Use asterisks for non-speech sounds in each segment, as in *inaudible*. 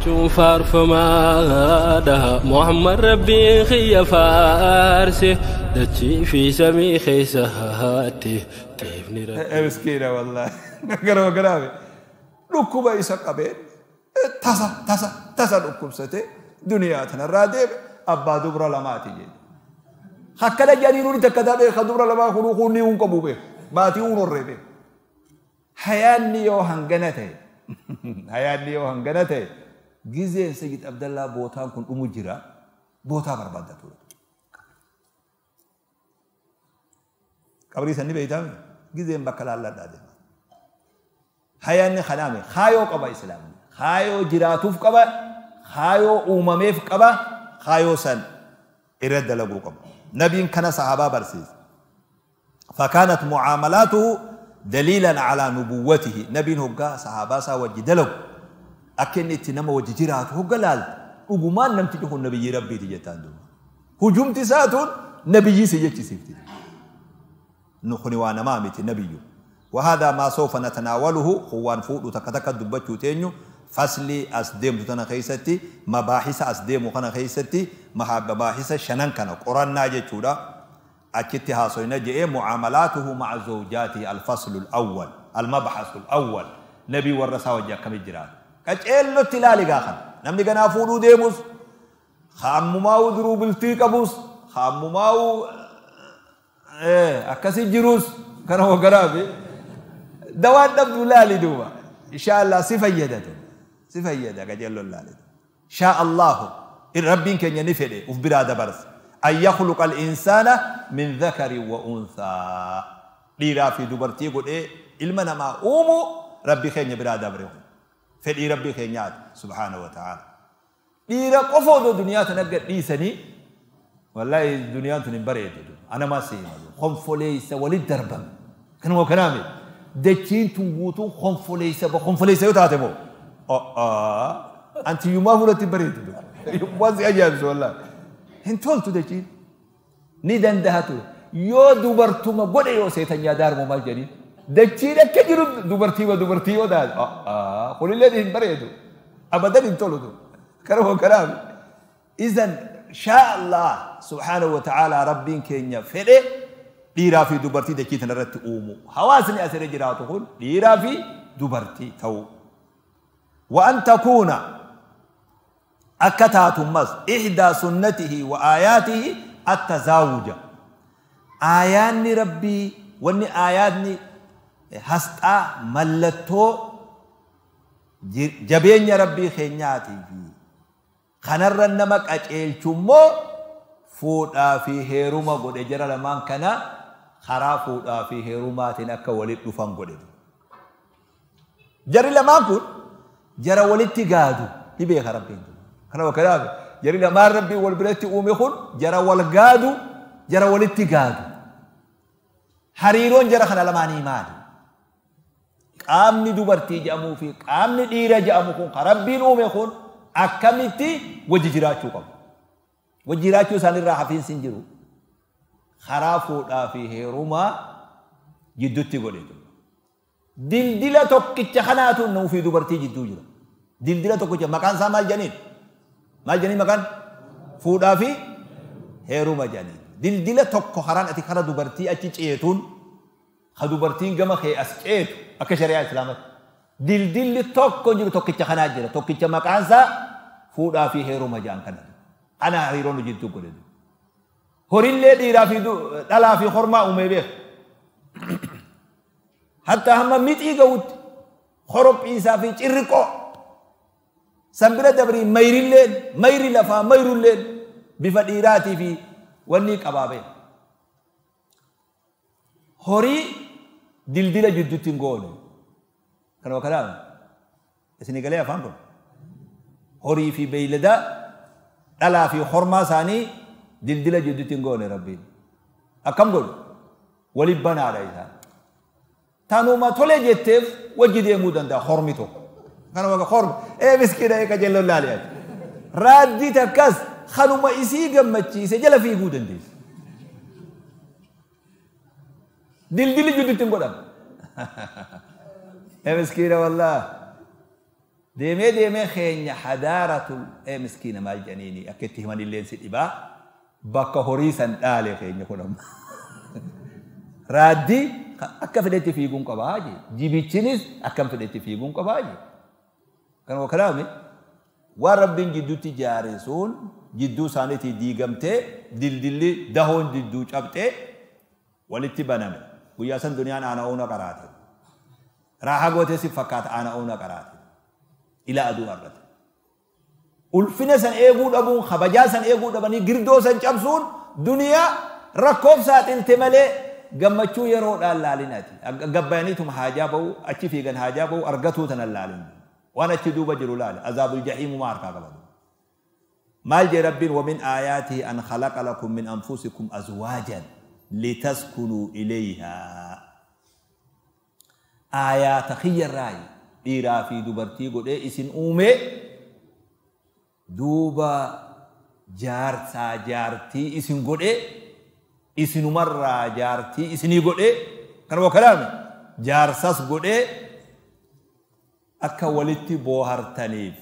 تشوفر فما ده محمد ربي خي فارسي دتشي في سمي خي سهاتي تيفني ربي مسكينة والله نقرا وقرابي ركوبة إيسا قبيل تسا تسا تسا ركوب ستي دنيا تنرادب أبا دبرا لما تجي خكلا جاني نوني تكتابي خدبرا لما خلوقوني ونقبوبي باتي ونربي حياني يو هنغنته حياني يو هنغنته جزي سيد عبد الله بوتان كن أمجرا بوتا برباد دتورة قبري سني بيتام جزء بكال الله داده حيان خدامي خايو قبا إسلام خايو جراتوف قبا خايو أمميف قبا خايو سن إرد لغو قبا نبي كان صحابة برسيس فكانت معاملاته دليلا على نبوته نبي هو صحابة وجدلوا أكنت نما وجيرات هو قلال وجمان نمت تجهون نبي ربي تجتان دوما هجوم تساتون نبي سيجت سيفتي نخني وانا ما مت نبيو وهذا ما سوف نتناوله هو أنفود وتكتك دبت تينيو فصلي أسدم تنا خيستي مباحث أسدم وخنا خيستي محب مباحث شنن كنا قرآن ناجي تودا أكتها صينا إيه؟ جئ معاملاته مع زوجاته الفصل الأول المبحث الأول نبي ورسا ورثا كم الجرات كتشيلو تلالي كاخن نمني كنا فولو ديموس خامو ماو درو بلتي كابوس خامو ماو ايه اكاسي جيروس كنا هو قرابي دوان نبدو لالي دوبا ان شاء الله سيفا يدد سيفا يدد كتشيلو لالي شاء الله ان ربي كان ينفلي وفي براد برس ان يخلق الانسان من ذكر وانثى ليرا في دوبرتي يقول ايه المنا ما اومو ربي خير يا براد برس fedhii rabbii keenyaati subhaana wa ta'ala dhiira qofa odoo duniyaa tan akka dhiisanii wallaahi duniyaan tun hin bareedu anamaa si himalu konfoleeysa walit darbame kanuma kanaame dachiin tun guutuu konfoleeysa ba konfoleeysa yoo taate moo anti yummaa fuulatti bareedu yummaan si ajaa'ibsu wallaahi hin toltu dachiin ni dandaha ture yoo dubartuma godhe yoo seetan yaadaa harmoo maal jedhanii دجيرة كجر دبرتي ودبرتي ودا آه قل الذين بريدوا أبدا إن تولدوا كرهوا كرام إذن شاء الله سبحانه وتعالى ربي كينيا فلي ديرا في دبرتي دكي تنرت أومو حواسني أسر جراته قل ديرا في دبرتي تو وأن تكون أكتها تمس إحدى سنته وآياته التزاوج آياني ربي وني آياتني hasxaa mallattoo jabeenya rabbii keenyaati kanarra nama qaceelchummoo fuudhaa fi heeruma godhe jara lamaan kana karaa fuudhaa fi heerumaatiin akka walit dhufan godhe jarri lamaan kun jara walitti gaadu ni beeka rabbiin kana wakkanaaf jarri lamaan rabbiin wal biratti uume kun jara wal gaadu jara walitti gaadu hariiroon jara kana lamaanii maali قامني دوبرتي جامو في قامني ديرا جامو كون ربي نو مخون اكمتي وججراچو قام وججراچو سان راه حفين سنجرو خرافو دا في هيروما جدتي غوليت دل دل توك تخناتو نو في دوبرتي جدو جرا دل دل توك مكان سامال جنين ما جنين مكان فودا في هيروما جنين دل دل توك خران اتي خرا دوبرتي اتي چيتون خدوبرتين گما خي akka shari'aa islaamaatti. Dildilli tokko jiru tokkicha kanaa jira. Tokkicha maqaan isaa fuudhaa fi heeruma ja'an kana. Ana hariiroon hojjettuu godhe. Horillee dhiiraa fi dhalaa fi hormaa uumee beeku. Hatta hamma mixii ga'utti horophi isaa fi cirriqoo sanbira dabrii mayrilleen mayri lafaa mayrulleen bifa dhiiraatii fi wanni qabaabee. Horii dildila jidduutti hin goone kana wakalaama isinii galee afaan kun horii fi beeylada dhalaa fi hormaa isaanii dildila jidduutti hin goone rabbiin akkam godhu waliin banaadha isaan taanuma tolee jetteef wajji deemuu danda'a hormi tokko kana waka hormi ee miskiina ee qajeelloon laali'aati raaddii takkas kanuma isii gammachiise jala fiiguu dandeessa دل دل جدي تنقدم *laughs* يا مسكينة والله ديمي ديمي خين حضارة يا إيه مسكينة ما جنيني أكتهم من اللي نسيت إبا بكا هوريسا آلي خين يكونهم *laughs* رادي أكا فدتي في قنقا باجي جيبي تشينيس أكا فدتي في قنقا باجي كان وكلامي warrabbin jidduutti jaare sun jidduu isaaniitii diigamtee dildilli dahoon jidduu cabxee walitti baname guyyaa san duniyaan aana'uuna qaraate raahaa gootee si fakkaata aana'uuna qaraate ila aduu argate ulfina san eeguu dhabuun kabajaa san eeguu dhabanii girdoo san cabsuun duniyaa rakkoof saaxilte malee gammachuu yeroodhaan laalinaati gabbayaniitum haajaa ba'u achi fiigan haajaa ba'u argatuu tanan laalin waan achi duuba jiru laale azaabul jahiimumaa harkaa qabatu maal jee rabbiin wamin aayaatii an khalaqa lakum min anfusikum azwaajan لتسكنوا إليها آيات خير راي إيرا في دوبرتي قد إيه إسن أومي دوبا جارتا جارتي إسن قد إيه. إسن مرة جارتي إسن قد إيه. كانوا كلامي جارساس قد أكا ولتي تنيف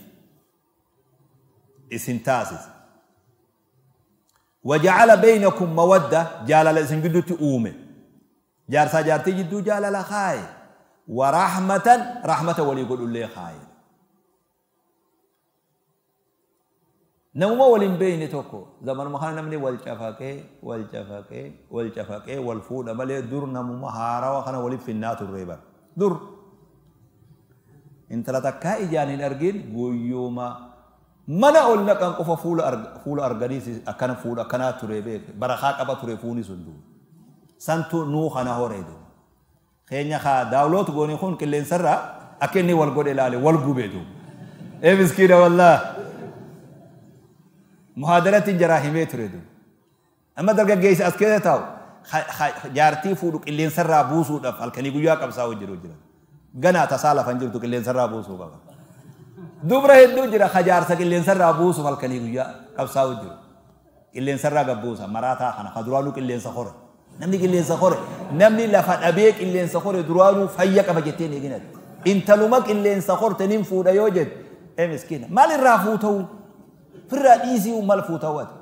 إسن تاسس وجعل بينكم مودة جال سنجدو تؤومة جار سجارتي تجدو جال لخاي ورحمة رحمة ولي يقول لي خاي نوما ولين بيني توكو زمان ما خلنا مني والجفاكي والجفاكي والجفاكي والفود مالي دور نمو هارا وخنا ولي في النات الريبة دور انت لا تكا اجاني الارجين ويوما mana ol naqan qofa fuula fuula arganiis akkana fuula akkana ture beek barakaa qaba ture fuuni sun duuba santu nuu kana horee duuba keenya haa daawloot goonee kun qilleensarraa akka inni wal godhe ilaale wal gubee duuba ee miskiina wallaa muhaadarattiin jaraa himee ture duuba amma dargaggeessi as keessa taa'u jaartii fuudhu qilleensarraa buusuudhaaf halkanii guyyaa qabsaa hojjedhu jira ganaa tasaa lafan jirtu qilleensarraa buusuu qaba. dubra hedduu jira kajaarsa qilleensarraa buusu halkanii guyyaa qabsaa'u jiru. Qilleensarraa gabbuusa maraataa kana ka duraanuu qilleensa hore. Namni qilleensa hore namni lafa dhabee qilleensa hore duraanuu fayya qaba jettee hin eeginatti. Intaluma qilleensa hortaniin fuudha yoo jedhe ee miskiina maal irraa fuuta'u firraa dhiisii maal fuuta'u ati.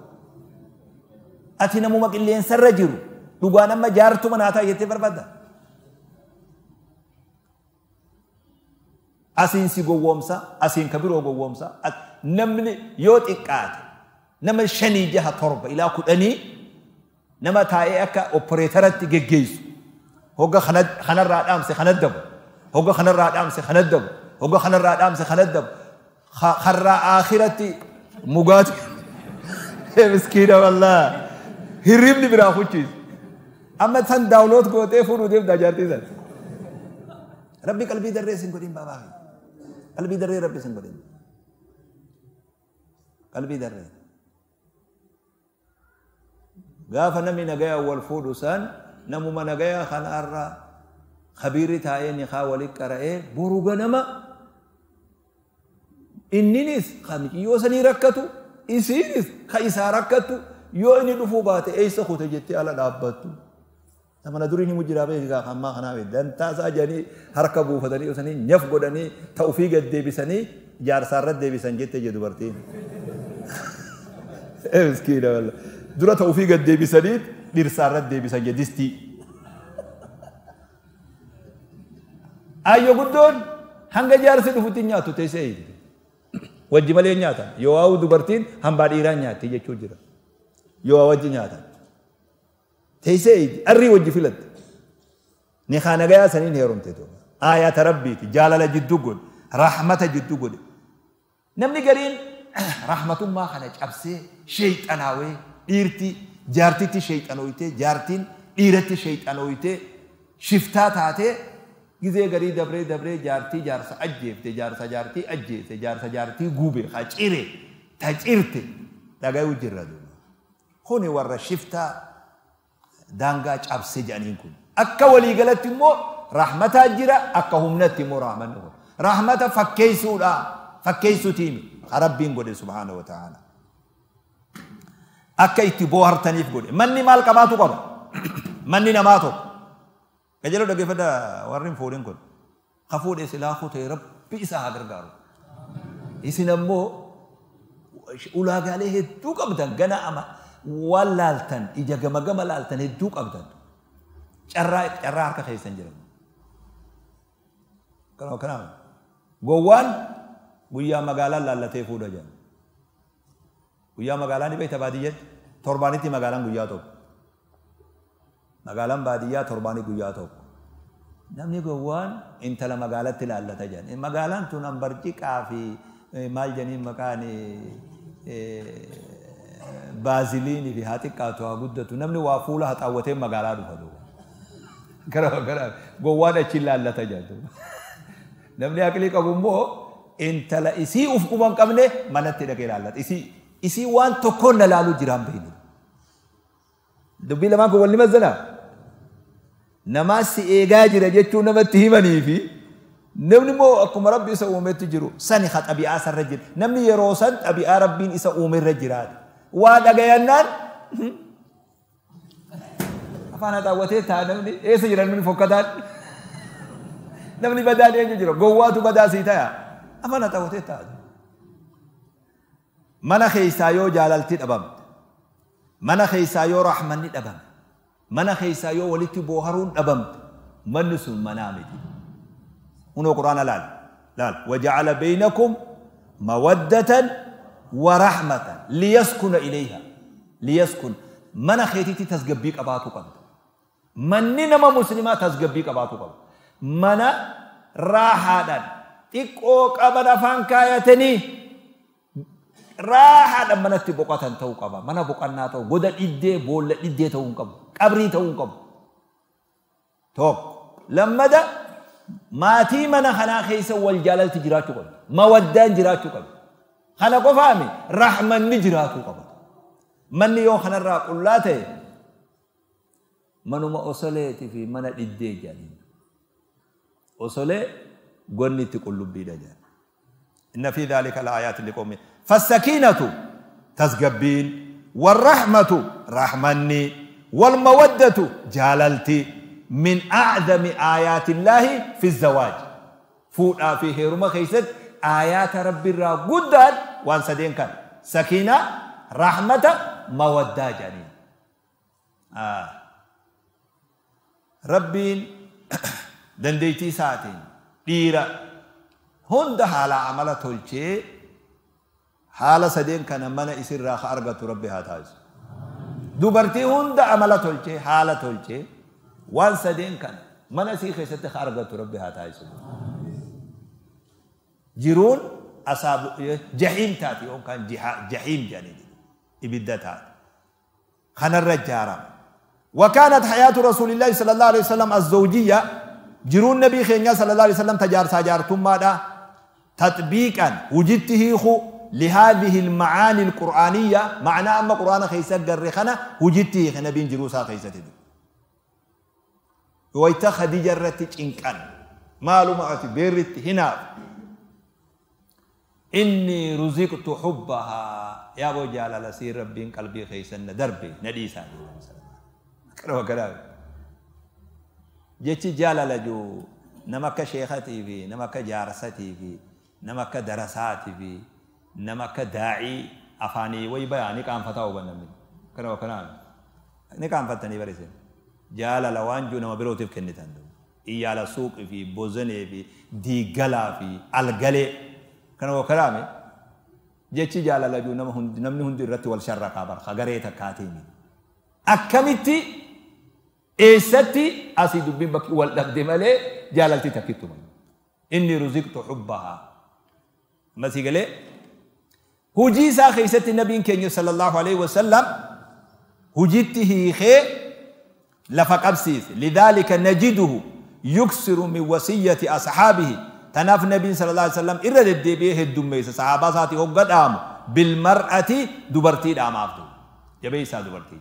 Ati namuma qilleensarra jiru dhugaa nama jaartuma naa ta'a jettee barbaadda. asiin si gowwoomsa asiin ka biroo gowwoomsa namni yoo xiqqaate nama shanii jaha torba ilaa kudhanii nama taa'ee akka opereeteratti geggeessu hogga kanarraa dhaamse kanatti dabu hogga kanarraa dhaamse kanatti dabu hogga kanarraa dhaamse kanatti dabu harraa akhiratti mugaatu miskiina wallaa hirribni biraa hucciisu amma san daawuloot gootee fuudhuudheef daajaartii san rabbi qalbii darreessin godhin baabaa قلبي دري ربي سنقولين قلبي دري قاف نمي نقيا والفود سان نمو ما نقيا خان أرى خبير تاعيني خاولك كرأي بروغ نما إننيس خامج يوسني ركتو إسينيس خيسا ركتو يوني دفو باتي أيسا خوتجتي على دابتو Mana durii ni mujjiraafee egaa ammaa kanaaf dantaa isaa jedhanii harka buufatanii osanii nyaf godhanii ta'u ofii gad deebisanii jaarsaa irratti deebisan jettee jedhu dubartiin. Miskiina walla. Dura ta'u ofii gad deebisanii dhirsaa irratti deebisan jedhistii. Ayyoo guddoon hanga jaarsi dhufutti nyaatu teessee eegdi. Wajji malee nyaata. Yoo hawu dubartiin hambaa dhiiraa nyaatti jechuu jira. Yoo wajji nyaata. teessee arrii wajji filatte. Ni haa nagayaa saniin heerumte duuba. Aayaata rabbiiti jaalala jidduu godhe rahmata jidduu godhe. Namni gariin rahmatummaa kana cabsee sheexanaawee dhiirti jaartitti sheexanooyitee jaartiin dhiiratti sheexanooyitee shiftaa taatee gizee garii dabree dabree jaartii jaarsa ajjeefte jaarsa jaartii ajjeefte jaarsa jaartii gube haa ciree ta cirte dhagayuu jirra duuba. Kuni warra shiftaa daangaa cabsee jedhaniin kun akka walii galatti immoo rahmataa jira akka humnatti immoo rahman dhufa rahmata fakkeessuudha fakkeessuutiimi rabbiin godhe subhaana wa ta'ala akka itti boohartaniif godhe manni maal qabaatu qaba manni namaa tokko gajalo dhaggeeffadha warri hin fuudhin kun ka fuudhe silaa kutee rabbi isaa haa gargaaru isin ammoo ulaagaalee hedduu qabdan gana ama waan laaltan ija gama gama laaltan hedduu qabdan carraa carraa harka keessan jedhamu. Kanaaf kanaaf gowwaan guyyaa magaalaan laallatee fuudha jedhamu. Guyyaa magaalaan ni beekta baadiyyaatti torbaanitti magaalaan guyyaa tokko. Magaalaan baadiyyaa torbaanii guyyaa tokko. Namni gowwaan intala magaalatti laallata jedhan. Magaalaan tun hambarjiqaa fi maal jedhanii maqaan baaziliinii fi haa xiqqaatu haa guddatu namni waa fuula haxaawwatee magaalaa dhufa duuba. Gara gara gowwaan achiin laallata jedhu. Namni aqlii qabu immoo intala isii uf quban qabne manatti dhaqee laallata. Isii isii waan tokkoon na laaluu jiraan beeknu. Dubbii lamaan kun walli mazzanaa. Namaa si eegaa jira jechuun namatti himanii fi namni immoo akkuma rabbi isa uumetti jiru sani ha xabi'aa sarra jira. Namni yeroo san xabi'aa rabbiin isa uumerra jiraata. waa dhagayannaan afaan haxaawwatee taa namni eessa jira namni fokkataan namni badaan eenyu jira gowwaatu badaasii taya afaan haxaawwatee taa mana keessaa yoo jaalalti dhabamte mana keessaa yoo raaxmanni dhabamte mana keessaa yoo walitti booharuun dhabamte manni sun manaa miti hunoo quraana laal laal wajacala beeynakum mawaddatan ورحمة ليسكن إليها ليسكن من خيتي تزجبيك قباتو قبل من نما مسلمات تزجبيك قباتو قبل من راحة تقو قبل فان كايتني راحة من تبقى تنتو قبل من بقى تو قد إدي بول إدي تون قبل قبري تون قبل توك لما ده ما تي من خنا خيس والجلال تجراتو قبل ما ودان جراتو قبل خنا قفامي رحمة نجراتو قبل من يو خنا راق اللاتي منو ما أصليتي في منا إدي جانين أصلي قلني تقول بيدا جان إن في ذلك الآيات اللي قومي فالسكينة تزقبين والرحمة رحمني والمودة جاللتي من أعظم آيات الله في الزواج فوق في هيرما خيست آيات رب الرا قدر waan sadeen kan sakiinaa rahmata mawaddaa jedhaniin. Rabbiin dandeettii isaatiin dhiira hunda haala amala tolchee haala sadeen kana mana isirraa argatu rabbi haa taasisu. Dubartii hunda amala tolchee haala tolchee waan sadeen kana mana isii keessatti argatu rabbi haa taasisu. Jiruun أصاب إيه؟ جحيم تاتي أو كان جحيم جاني إبدا تاتي خن الرجارة وكانت حياة رسول الله صلى الله عليه وسلم الزوجية جرون نبي خينيا صلى الله عليه وسلم تجار ساجار ثم تطبيقا وجدته خو لهذه المعاني القرآنية معنى أما قرآن خيسة قرخنا وجدته خنا بين جروسا خيسة دي ويتا إن كان مالو معتي بيرت هنا إني رزقت حبها يا أبو جلال سير ربي قلبي خيسن دربي ندي ساني كرو كرو جتي جلال جو نمك شيختي في نمك جارستي في نمك درساتي في نمك داعي أفاني ويبياني كان فتاو بنمي كرو فتاني نكان فتني بريسين جلال وانجو نما بروتيف كنتان إيالا سوق في بوزني في ديغلا في كانوا هو كلامي جت جالا لجو نم هند نم هند رت والشر قابر خجريت كاتيني أكملتي إيستي أسي دبين بك والدب دمالي جالا تتكتمي إني رزقت حبها مسيح قال هجيسا خيستي نبي كينيو صلى الله عليه وسلم هجيته خي لفقبسيث لذلك نجده يكسر من وصية أصحابه تناف النبي صلى الله عليه وسلم إرد الدبيه الدميس صحابة ساتي هو قد آم بالمرأة دبرتي دام عفتو جبيسا دبرتي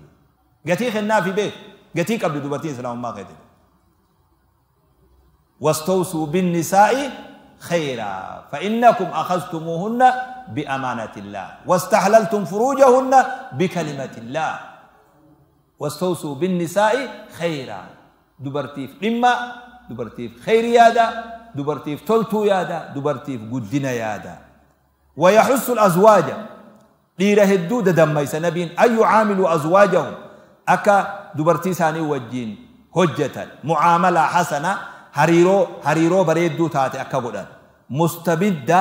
قتي خنا في بيت قتي قبل دبرتي سلام ما قيت واستوصوا بالنساء خيرا فإنكم أخذتموهن بأمانة الله واستحللتم فروجهن بكلمة الله واستوصوا بالنساء خيرا دبرتيف إما دبرتيف خير يادا دووبرتيف تلتو يادا دووبرتيف قدنا يادا ويحس الأزواج ليره الدود دميس نبين أي عامل أزواجهم أكا دوبرتي ساني وجين هجة معاملة حسنة هريرو هريرو بريدو تاتي أكا مستبدة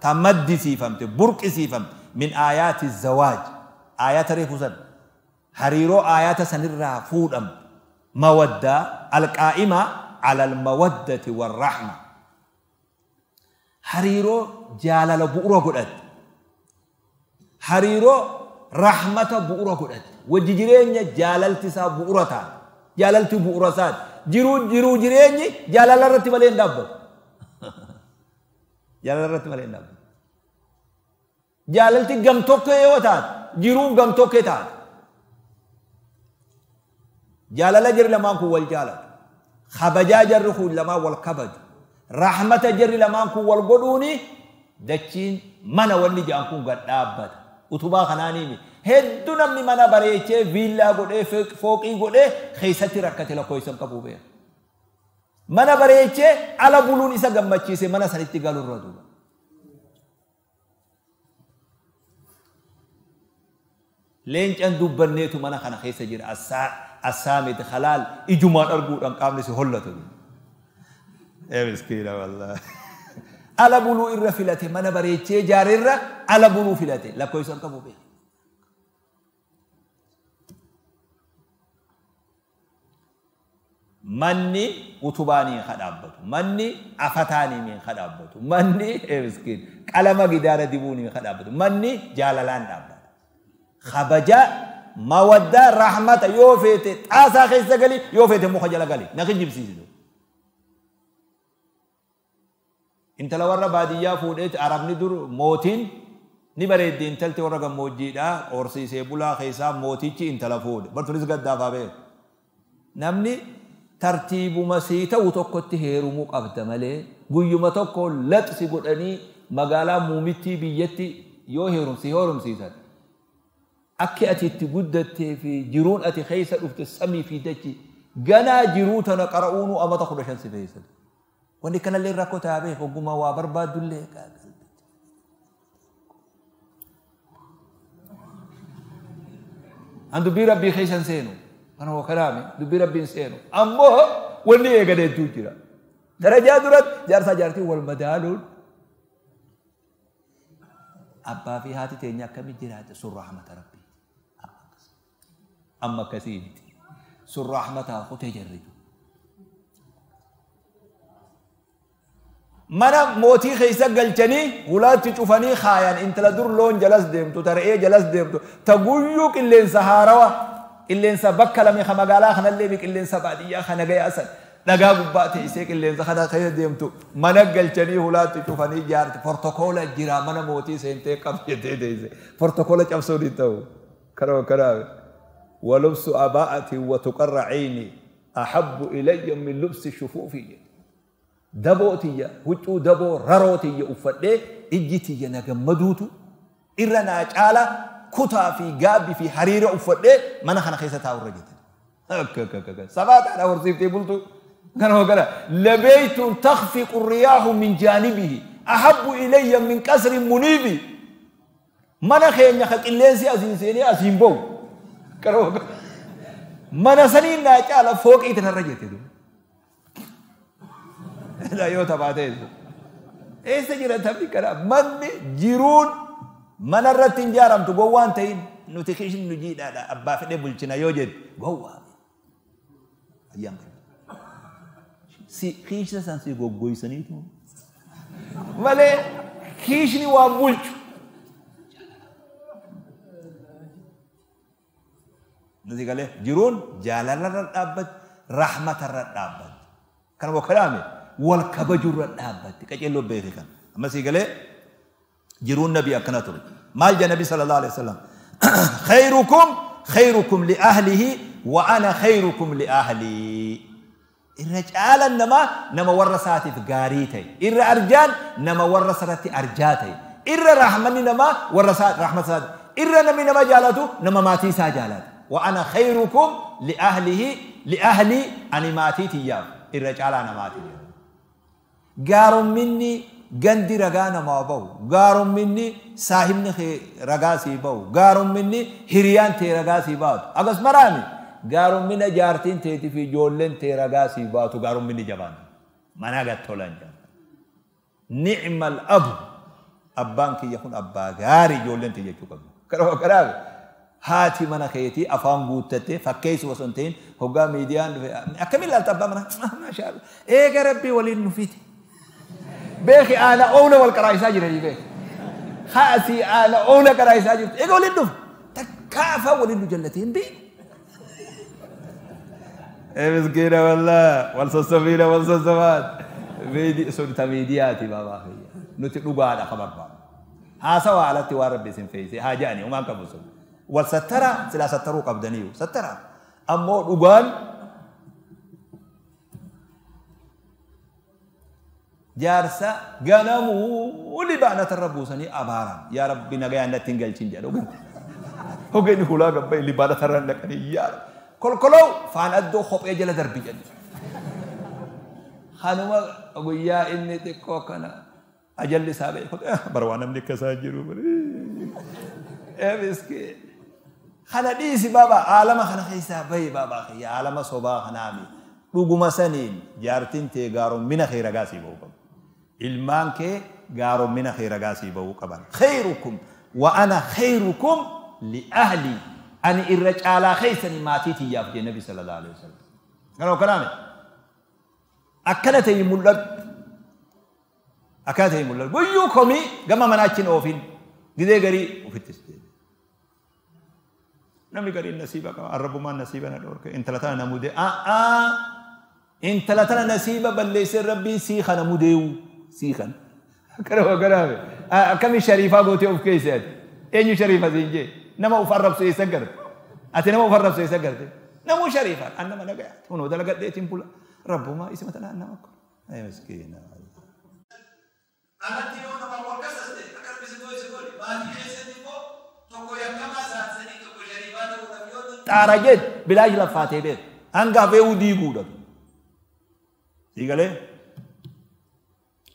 تمد سيفمت برق سيفم من آيات الزواج آيات ريفوزن هريرو آيات سنرى فودم مودة القائمة على المودة والرحمة hariiroo jaalala bu'uura godhadhe hariiroo rahmata bu'uura godhadhe wajji jireenya jaalalti isaa bu'uura ta'a jaalalti bu'uura isaati jiruu jiruu jireenyi jaalala irratti malee hin dhaabbatu jaalala irratti malee hin dhaabbatu jaalalti gam tokkee yoo taate jiruun gam tokkee taate jaalala jir lamaan kun wal jaalatu kabajaa jarri kun lamaan wal kabaju rahmata jarri lamaan wal godhuuni dachiin mana wanni ja'an kun gad dhaabbata. Utubaa ni hedduu namni mana bareechee viillaa godhee fooqii godhee keessatti rakkate lakkoofsan qabuu beera. Mana bareechee ala buluun isa gammachiise mana sanitti galu irra duuba. Leencan dubbanneetu mana kana keessa jira assaamid halaal ijumaan arguudhaan qaamni si hollatu. يا مسكينة والله ألا بلو إرّا فلاتي من بريتشي جار إرّا ألا بلو فلاتي لا كويس أنك مبين manni utubaanii kadhaabbatu manni afataanii miin kadhaabbatu manni miskiin qalama gidaara dibuun miin kadhaabbatu manni jaalalaan dhaabbata kabaja mawaddaa rahmata yoo feete xaasaa keessa gali yoo feete muka jala gali na kijibsiisitu intala warra baadiyyaa fuudheeti arabni dur mootiin ni bareeddi intalti warra gammoojjiidha horsiisee bulaa keessaa mootichi intala fuudhe bartunis gaddaafaa beeku. Namni tartiibuma sii ta'u tokkotti heerumuu qabda malee guyyuma tokko laqsi godhanii magaalaa muumittii biyyatti yoo heerumsi heerumsiisan. Akki ati itti guddattee fi jiruun ati keessa dhufte samii fi dachi ganaa jiruu tana qara'uunuu amata kudha shan si feessan. wanni kanallee irraa kotaa beek ogummaa waa barbaadullee egaa galbiti. An dubbii rabbii keessan seenu kan hoo kanaami dubbii rabbiin seenu ammoo wanni eegadeetu jira. Darajaa duratti jaarsaa jaartii wal madaaluun abbaa fi haati teenya akkamitti jiraate sun rahmata rabbii amma akkasiiti sun rahmataa kutee jirritu. mana mootii keessa galchanii wulaatti cufanii kaayan intala dur loon jalas deemtu tara'ee jalas deemtu ta guyyuu qilleensa haarawa qilleensa bakka lame ka magaalaa kanallee biqilleensa baadiyyaa kana gayaasan dhagaa gubbaa teessee qilleensa kana keessa deemtu mana galchanii wulaatti cufanii jaarti portokoola jira mana mootii seentee qabdee deesse portokoola cabsuu ni ta'u karaa karaa walubsu abaa'atiin watuqarra ciini ahabbu ilayya min lubsi shufuufii jedhu. دبو تيا هجو دبو ررو تيا أفتلي إجي تيا نغمدوتو إرنا أجعالا كتا في غاب في حرير أفتلي منا خانا خيسة تاور رجيت سباتا أنا ورسيف تي بلتو كان هو قال لبيت تخفق الرياح من جانبه أحب إلي من كسر منيب منا خيان يخك إلينسي أزينسيني أزينبو كان هو قال منا سنين ناك على فوق إتنا رجيت دو yoo taphaateetu. Eessa jira taphni kanaa? Magni jiruun manarratti hin jaaramtu gowwaan ta'in nuti kishnu jiidhaadha abbaa fedhee bulchina yoo jedhu gowwaa. Ayyaan Si kiishna san si goggoysaniitu. Malee kiishni waa bulchu. Nuti galee jiruun jaalarra dhaabbatu, rahmatarra dhaabbatu. Kana boo kalaame. والكبجر الدابت كجلو بيرك اما سيغله جرون النبي اكنات ما جاء النبي صلى الله عليه وسلم خيركم خيركم لاهله وانا خيركم لاهلي الرجال انما نما ورثات غاريته ار ارجان نما ورثات ارجاته ار رحمني نما ورثات رحمه ار نما نما جالته نما ماتي ساجالته وانا خيركم لاهله لاهلي اني ماتي تياب الرجال انا ماتي gaarumminni gandi ragaa namaa bahu gaarumminni saahibni ragaa sii bahu gaarumminni hiriyaan tee ragaa sii baatu akkasumaraani gaarummina jaartiin teetii fi ijoolleen tee ragaa sii baatu gaarumminni jabaan manaa gattolaan jaarta ni'mal abu abbaan kiyya kun abbaa gaarii ijoolleen tee jechuu qabdu karaa karaa haati mana keetii afaan guuttattee fakkeessu osoo hin ta'in hoggaa miidiyaan dhufe akkamiin ilaalta abbaa mana maashaa eega rabbii waliin nufiiti بيخي انا أونا والكرايسا جري بيخ خاسي انا أونا كرايسا جري إيقو لدف تكافى ولد جلتين بي إيه مسكينة والله والسسفينة والسسفات فيدي سنتا ميدياتي بابا خيا نتي نقعد خبر بابا ها سوا على توا ربي سنفيسي ها جاني وما كبسو والسترة سلا سترو قبدنيو سترة أمو نقعد jaarsa ganamuu libaana tarra buusanii ya, abaaran yaa rabbi nagaa natti hin galchin jedhu *laughs* hogeen hulaa gabbaa'e libaana tarra naqanii yaa kolkoloo faan addoo kophee ya jala darbi jedhu. Hanuma guyyaa inni xiqqoo kana ajalli isaa ba'e kophee ah, bara waan namni akkasaa *laughs* jiru eebiskee. Eh, kana dhiisi baba aalama kana keessaa bahi baba kiyya aalama sobaa kanaami dhuguma saniin jaartiin tee mina kee ragaa sii ba'u ilmaan kee gaarommina khayra gaasii ba'uu qaban khayrukum wa ana khayrukum li ahli ani irra caalaa keeysani maatii tiyyaaf jee nabi sallallahu alaihi wasallam garoo kanaame akkana ta'e mul'adhu akkana ta'e mul'adhu guyyuu komii gama manaachin oofin gidee garii ofittis namni gariin nasiiba qaba arrabummaan nasiiba na dhoorka intala tana namudee a'a intala tana nasiiba balleessee rabbii sii kana mudeewu سيخن كرو كرو آه، كم شريفة قوتي أوف كيسات أي شريفة جي نما أفرب سوي سكر أتي نما أفرب سوي سكر نما شريفة أنا ما نقعد هنا وده لقد ديتين إيه بولا ربو ما اسمه تنا أنا ماكو أي مسكين أنا تيرو نما وركسة دي أكرم بيسدوي سكولي بعد بلاج لفاتي بيت أنقى فيه ودي بودا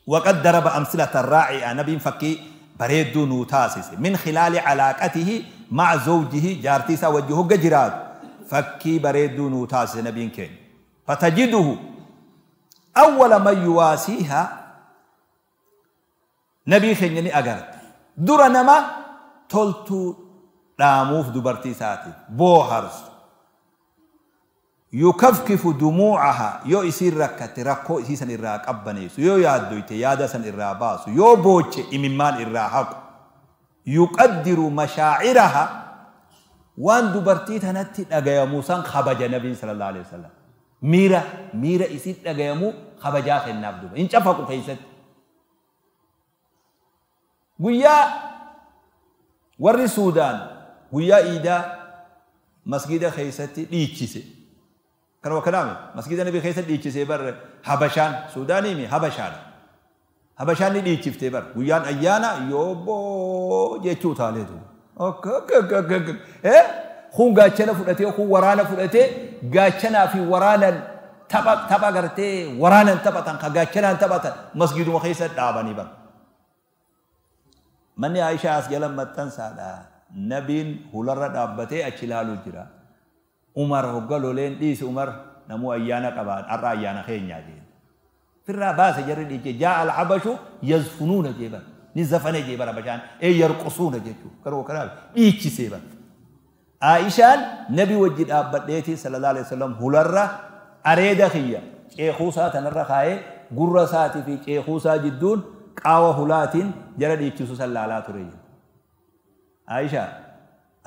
وقد ضرب أمثلة الراعي نبي فكي بريد نوتاسس من خلال علاقته مع زوجه جارتيسا وجهه ججرات فكي بريد نوتاسس نبي كين فتجده أول من يواسيها نبي خيني يعني أغرت درنما تلتو داموف دبرتي ساتي بوهرس يكفكف دموعها يو يصير ركت ركو يصير سن الراك أبنيس يو يادويت يادا سن الراباس يو بوتش إممان الراحق يقدر مشاعرها وان دبرتي تنتي أجيمو سان خبج النبي صلى الله عليه وسلم ميرا ميرا يصير أجيمو خبجات النبض إن شافكوا خيست ويا ور السودان ويا إيدا مسجد خيست ليكيسه كانوا كلام مسجد النبي خيس ديتش سيبر حبشان سوداني مي حبشان حبشان ديتش تبر ويان ايانا يوبو جيتو تاليتو أوك اوك اوك اوك اوك ايه خون غاچنا فدته خون ورانا فدته غاچنا في ورانا تبا تبا غرتي ورانا تبا تبتن تبا تبتن مسجد وخيس دابني بر من عائشه اس جلم متن سادا نبين هولر دابته اچلالو جرا Umar hoggaloleen dhiisi Umar namuu ayyaana qabaa har'a ayyaana keenyaa jeen. Firraa baase jarri dhiiche jaa'al habashu yazfunuuna jee bara. Ni zafane jee bara bashaan ee yarqusuuna jechuudha. Karoo kanaa dhiichisee bara. Aayishaan nabi wajji dhaabbadheeti sallallahu alaihi wasallam hularra areeda kiyya ceekuusaa tanarra kaa'ee gurra isaatii fi ceekuusaa jidduun qaawa hulaatiin jara dhiichisuu sallaalaa ture. Aayishaa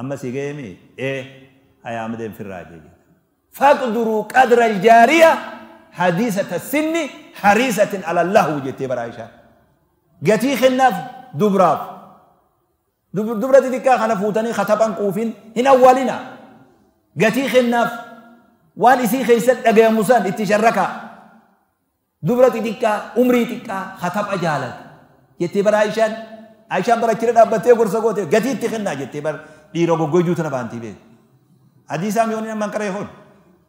amma si ga'ee Ee. أيام دين في الراجل فاقدروا قدر الجارية حديثة السن حريصة على الله جتي برايشا جتي خلناف دبراف دبرة ديكا خنفوتني خطبا قوفين هنا أولنا جتي خلناف وان اسي خيسد دغيا موسان اتشركا دبرة ديكا عمري ديكا خطب اجالا جتي برايشان عائشة برا كيرا دابتي غرسا قوتي جتي تخنا جتي بر ديرو غوجو تنا بانتي بيه حديثا ميوني من كريهون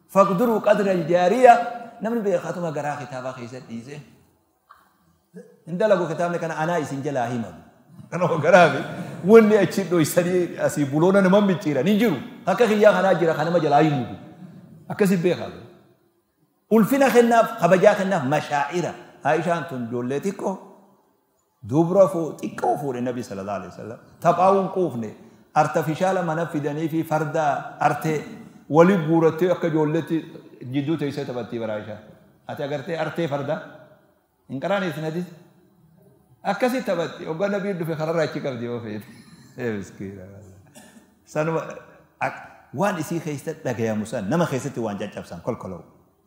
فقدروا قدر الجارية نمن بي خاتم غرا كتابا خيسة ديزة عند لغو كتاب لك أنا إسن جلا هيم أنا غرا في وني أشيد لو يسري أسي بلونا نمام بيتيرا نيجرو هكذا خيا خنا جرا خنا ما جلا هيم أبو أكسي بي خالو ألفنا خنا خبجا خنا مشاعرة هاي شان تون دولتيكو دوبرا فو تيكو فور النبي صلى الله عليه وسلم تباون كوفني artifishaala mana fidanii fi farda artee wali guurattee akka ijoolletti jidduu teessee taphattii baraayishaa. Ati agartee artee farda hin qaraan isin adis akkasii taphatti oggaa nabii dhufe kararraa achi qabdi yoo feete. Sanuma waan isii keessatti dhagayamu san nama keessatti waan caccabsan kolkoloo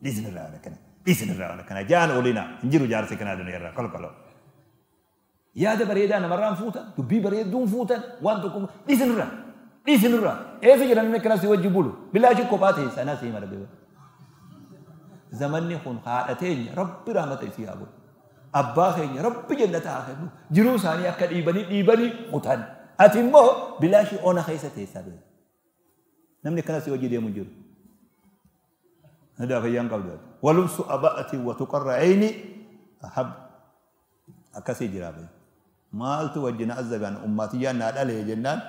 dhiisni irraa waan akkana dhiisni irraa waan akkana jaan olina hin jiru jaarsi kanaa dunia irraa kolkoloo. يا ده بريد انا مران فوتا تبي بريد دون فوتا وانت كم ليس نرى ليس نرى ايه في جلنا نكرا سوى جبولو بلا شيء كوبات هي سنا سيما ربيو زمني خون خارتين رب رحمت ايسي ابو ابا خين رب جلتا آخر جرو ساني اكا ايباني ايباني قطان اتمو بلا شيء اونا خيسة تيسا بي نم نكرا سوى جديم جرو هذا في ينقب دوت ولمس اباءتي وتقر عيني احب أكسي جرابي maaltu wajjin azzaban ummatiyya na dhale jennaan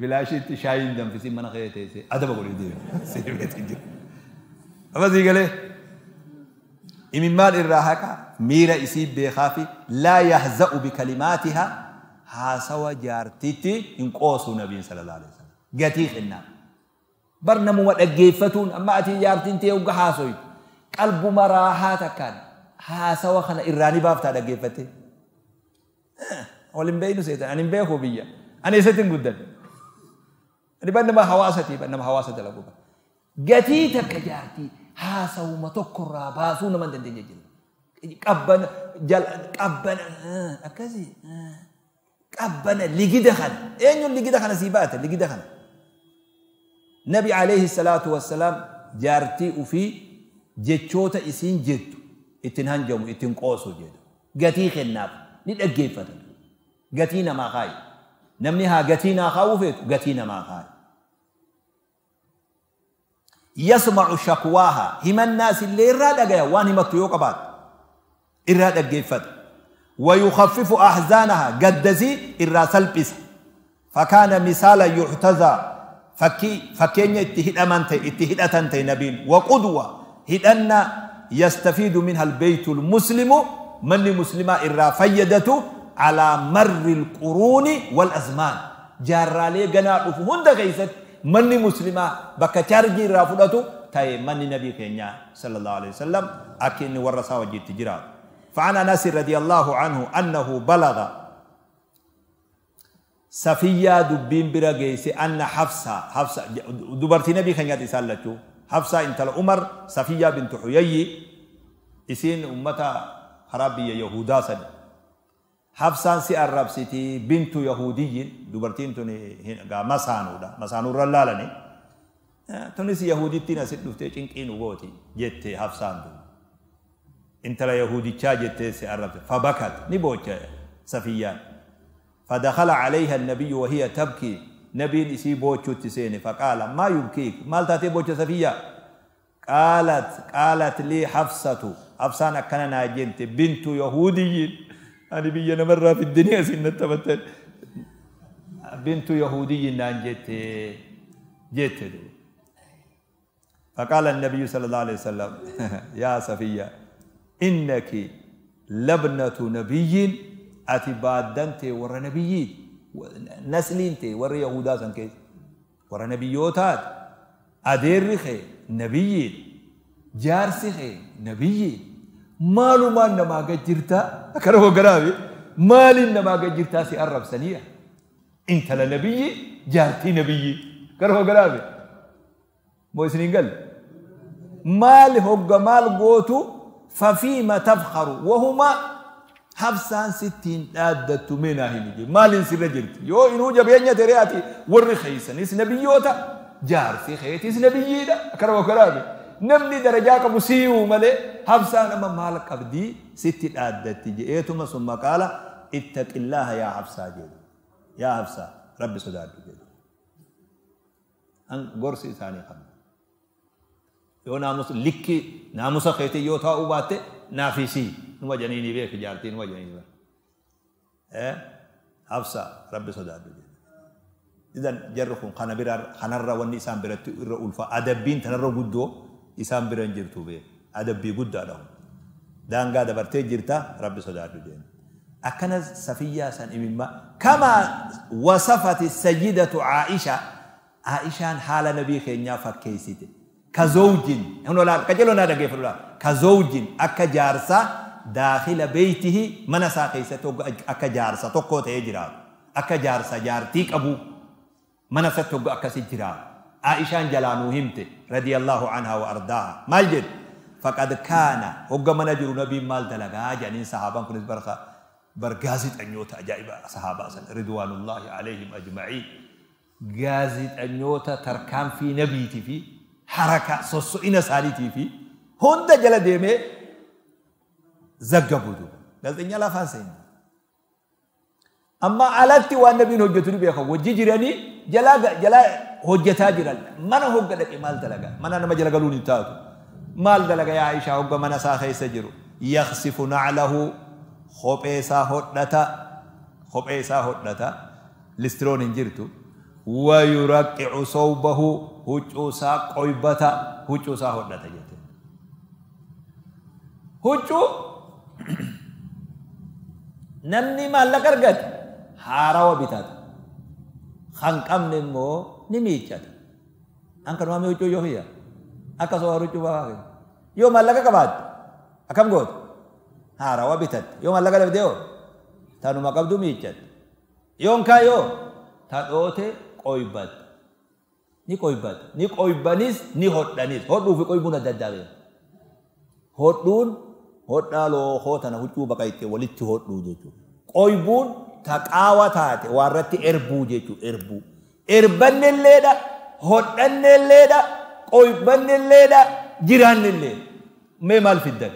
bilaashiitti shaayiin danfisiin mana kee teessee adaba godhee deema seebeetti jiru. Amasii galee imin maal irraa haqa miira isii beekaa fi laa yahza'u bi kalimaatiha haasawa jaartiitti hin qoosu nabiin sallallahu alaihi wasallam gatii kennaa bar namuma dhaggeeffatuun amma ati jaartiin ta'e uga haasoyi qalbuma raahaa takkaan haasawa kana irraani baaftaa dhaggeeffatte. Wal hin beeknu seetan ani hin beeku biyya ani eessatti hin guddanne. Ani bannama hawaasati bannama hawaasa dalagu. Gatii takka jaartii haasawuma tokkorraa baasuu nama hin dandeenye jiru. Qabbana qabbana akkasii qabbana ligida kana eenyuun ligida kana sii baata ligida kana. Nabi alayhi salaatu wassalaam jaartii ufii jechoota isiin jettu ittin hanjamu ittin qoosu jedhu gatii kennaaf ni dhaggeeffatu gatii namaa kaayi namni haa gatii naa kaa'uu feetu gatii namaa kaayi yasmacu shakwaaha himannaas illee irraa dhagaya waan himattu yoo qabaatu irraa dhaggeeffatu ويخفف أحزانها قدسي إرا سلبس فكان مثالا يحتذى فكي فكين اتهد أمانتي اتهد أتنتي نبيل وقدوة هدأنا يستفيد منها البيت المسلم من مسلمة إرى فيدته على مر القرون والأزمان لي قناة فهند دقيست من مسلمة بكتارجي رافضته تاي من نبي كينيا صلى الله عليه وسلم أكين ورسا وجي التجارة فعن أنس رضي الله عنه أنه بلغ سفيا دبين برا أن حفصة حفصة دبرتي نبي كينيا تسالتو حفصة انت عمر صفية بنت حيي اسين أمتا عربية يهودا سن حفصة سي عرب سيتي بنت يهودي دوبرتين توني غا مسانو دا مسانو رلالني آه، توني سي يهودي تينا سي دفتي چنقين وغوتي جت حفصة انت لا يهودي چا جت سي عرب فبكت ني بوچ صفيان فدخل عليها النبي وهي تبكي نبين إسي بوچو تسيني فقال ما يبكيك مال تاتي بوچو سفيا قالت قالت لي حفصة حفصان أكنا ناجنت بنت يهودي أنا بينا مرة في الدنيا سنة تبتل بنت يهودي نانجت جيت فقال النبي صلى الله عليه وسلم يا صفية إنك لبنة نبي أتبادنت ورنبيين نسلين تي ور يهودا سن كيس ور نبيوتا أدير خي نبيين جارسي خي نبيين مالو ما نما جرتا أكره غرابي مال نما جرتا سي الرب سنيه انت لنبي جارتي نبي كره غرابي مو سنين مال هو مال قوتو ففيما تفخر وهما habsaan sittiin dhaaddattu meenaa hin ije maaliin sirra jirti yoo inuu jabeenya tereeati warri keeysanis nabiyyoota jaarsi keetis nabiyyiidha akkana wakaraami namni darajaa qabu siiyuu malee habsaan amma maal qabdii sitti dhaaddatti je'eetuma sun maqaala ittaqillaaha yaa habsaa jedhu yaa habsaa rabbi sodaadhu jedhu an gorsi isaanii qabna yoo naamus likki naamusa keetii yoo taa'uu baatte naafisii نما جنيني بيك جارتي نما جنيني بيك عبسا ربي صداد إذن جركم خنا برا خنا را وني إسام برا تير ألفا أدبين تنرى جدو إسام برا جرتو بيه أدبي جدا لهم دانغا دبرتي جرتا ربي صداد جين أكن سفيا سن إمما كما وصفت السيدة عائشة عائشة حال نبي خينيا فكيسيت كزوجين هنا لا كجلو نادا كيف لا كزوجين أكجارسا داخل بيته من ساقي كيسة توقع أكا جارسة توقع تيجرا أكا جارسة جارتيك أبو من سا توقع أكا سجرا عائشان جلانو همت رضي الله عنها وأرضاها مال جد فقد كان هو من جرو نبي مال دلقا جانين صحابان كنت برخا برغازت أنيوت أجائب صحابا رضوان الله عليهم أجمعين غازت أنيوتا تركان في نبيتي في حركة سوسو إنا تي في هند جل ديمه زجبودو قالتني لا فاسين أما علاتي وأنا بين هجتني بيخو جيراني جلا جلا هجتا جرال من هو قدك مال دلقا من أنا ما جلقلوني تاتو مال دلقا يا عائشة هو من ساخي سجرو يخسف نعله خبئسا هدتا خبئسا هدتا لسترون انجرتو ويرقع صوبه هجوسا قيبتا هجوسا هدتا جت هجو namni maallaqa argate haarawa bitata kan qabne immoo ni miiccata an kanumaa miiccuu yoo hiyya akka sobaa ruccuu baafaa yoo maallaqa qabaatte akkam goote haarawa bitatte yoo maallaqa dabdee oo tanuma qabdu miiccatte yoon kaa yoo ta dhoote qoybatte ni qoybatte ni qoybanis ni hodhanis hodhuu fi qoybuun adda addaa beeku hodhuun hodhaa loohoo tana huccuu baqayxee walitti hodhuu jechuudha. Qoybuun taqaawa taate waarratti erbuu jechuudha erbuu. Erbannilleedha, hodhannilleedha, qoybannilleedha, jiraannilleedha. Mee maal fiddan?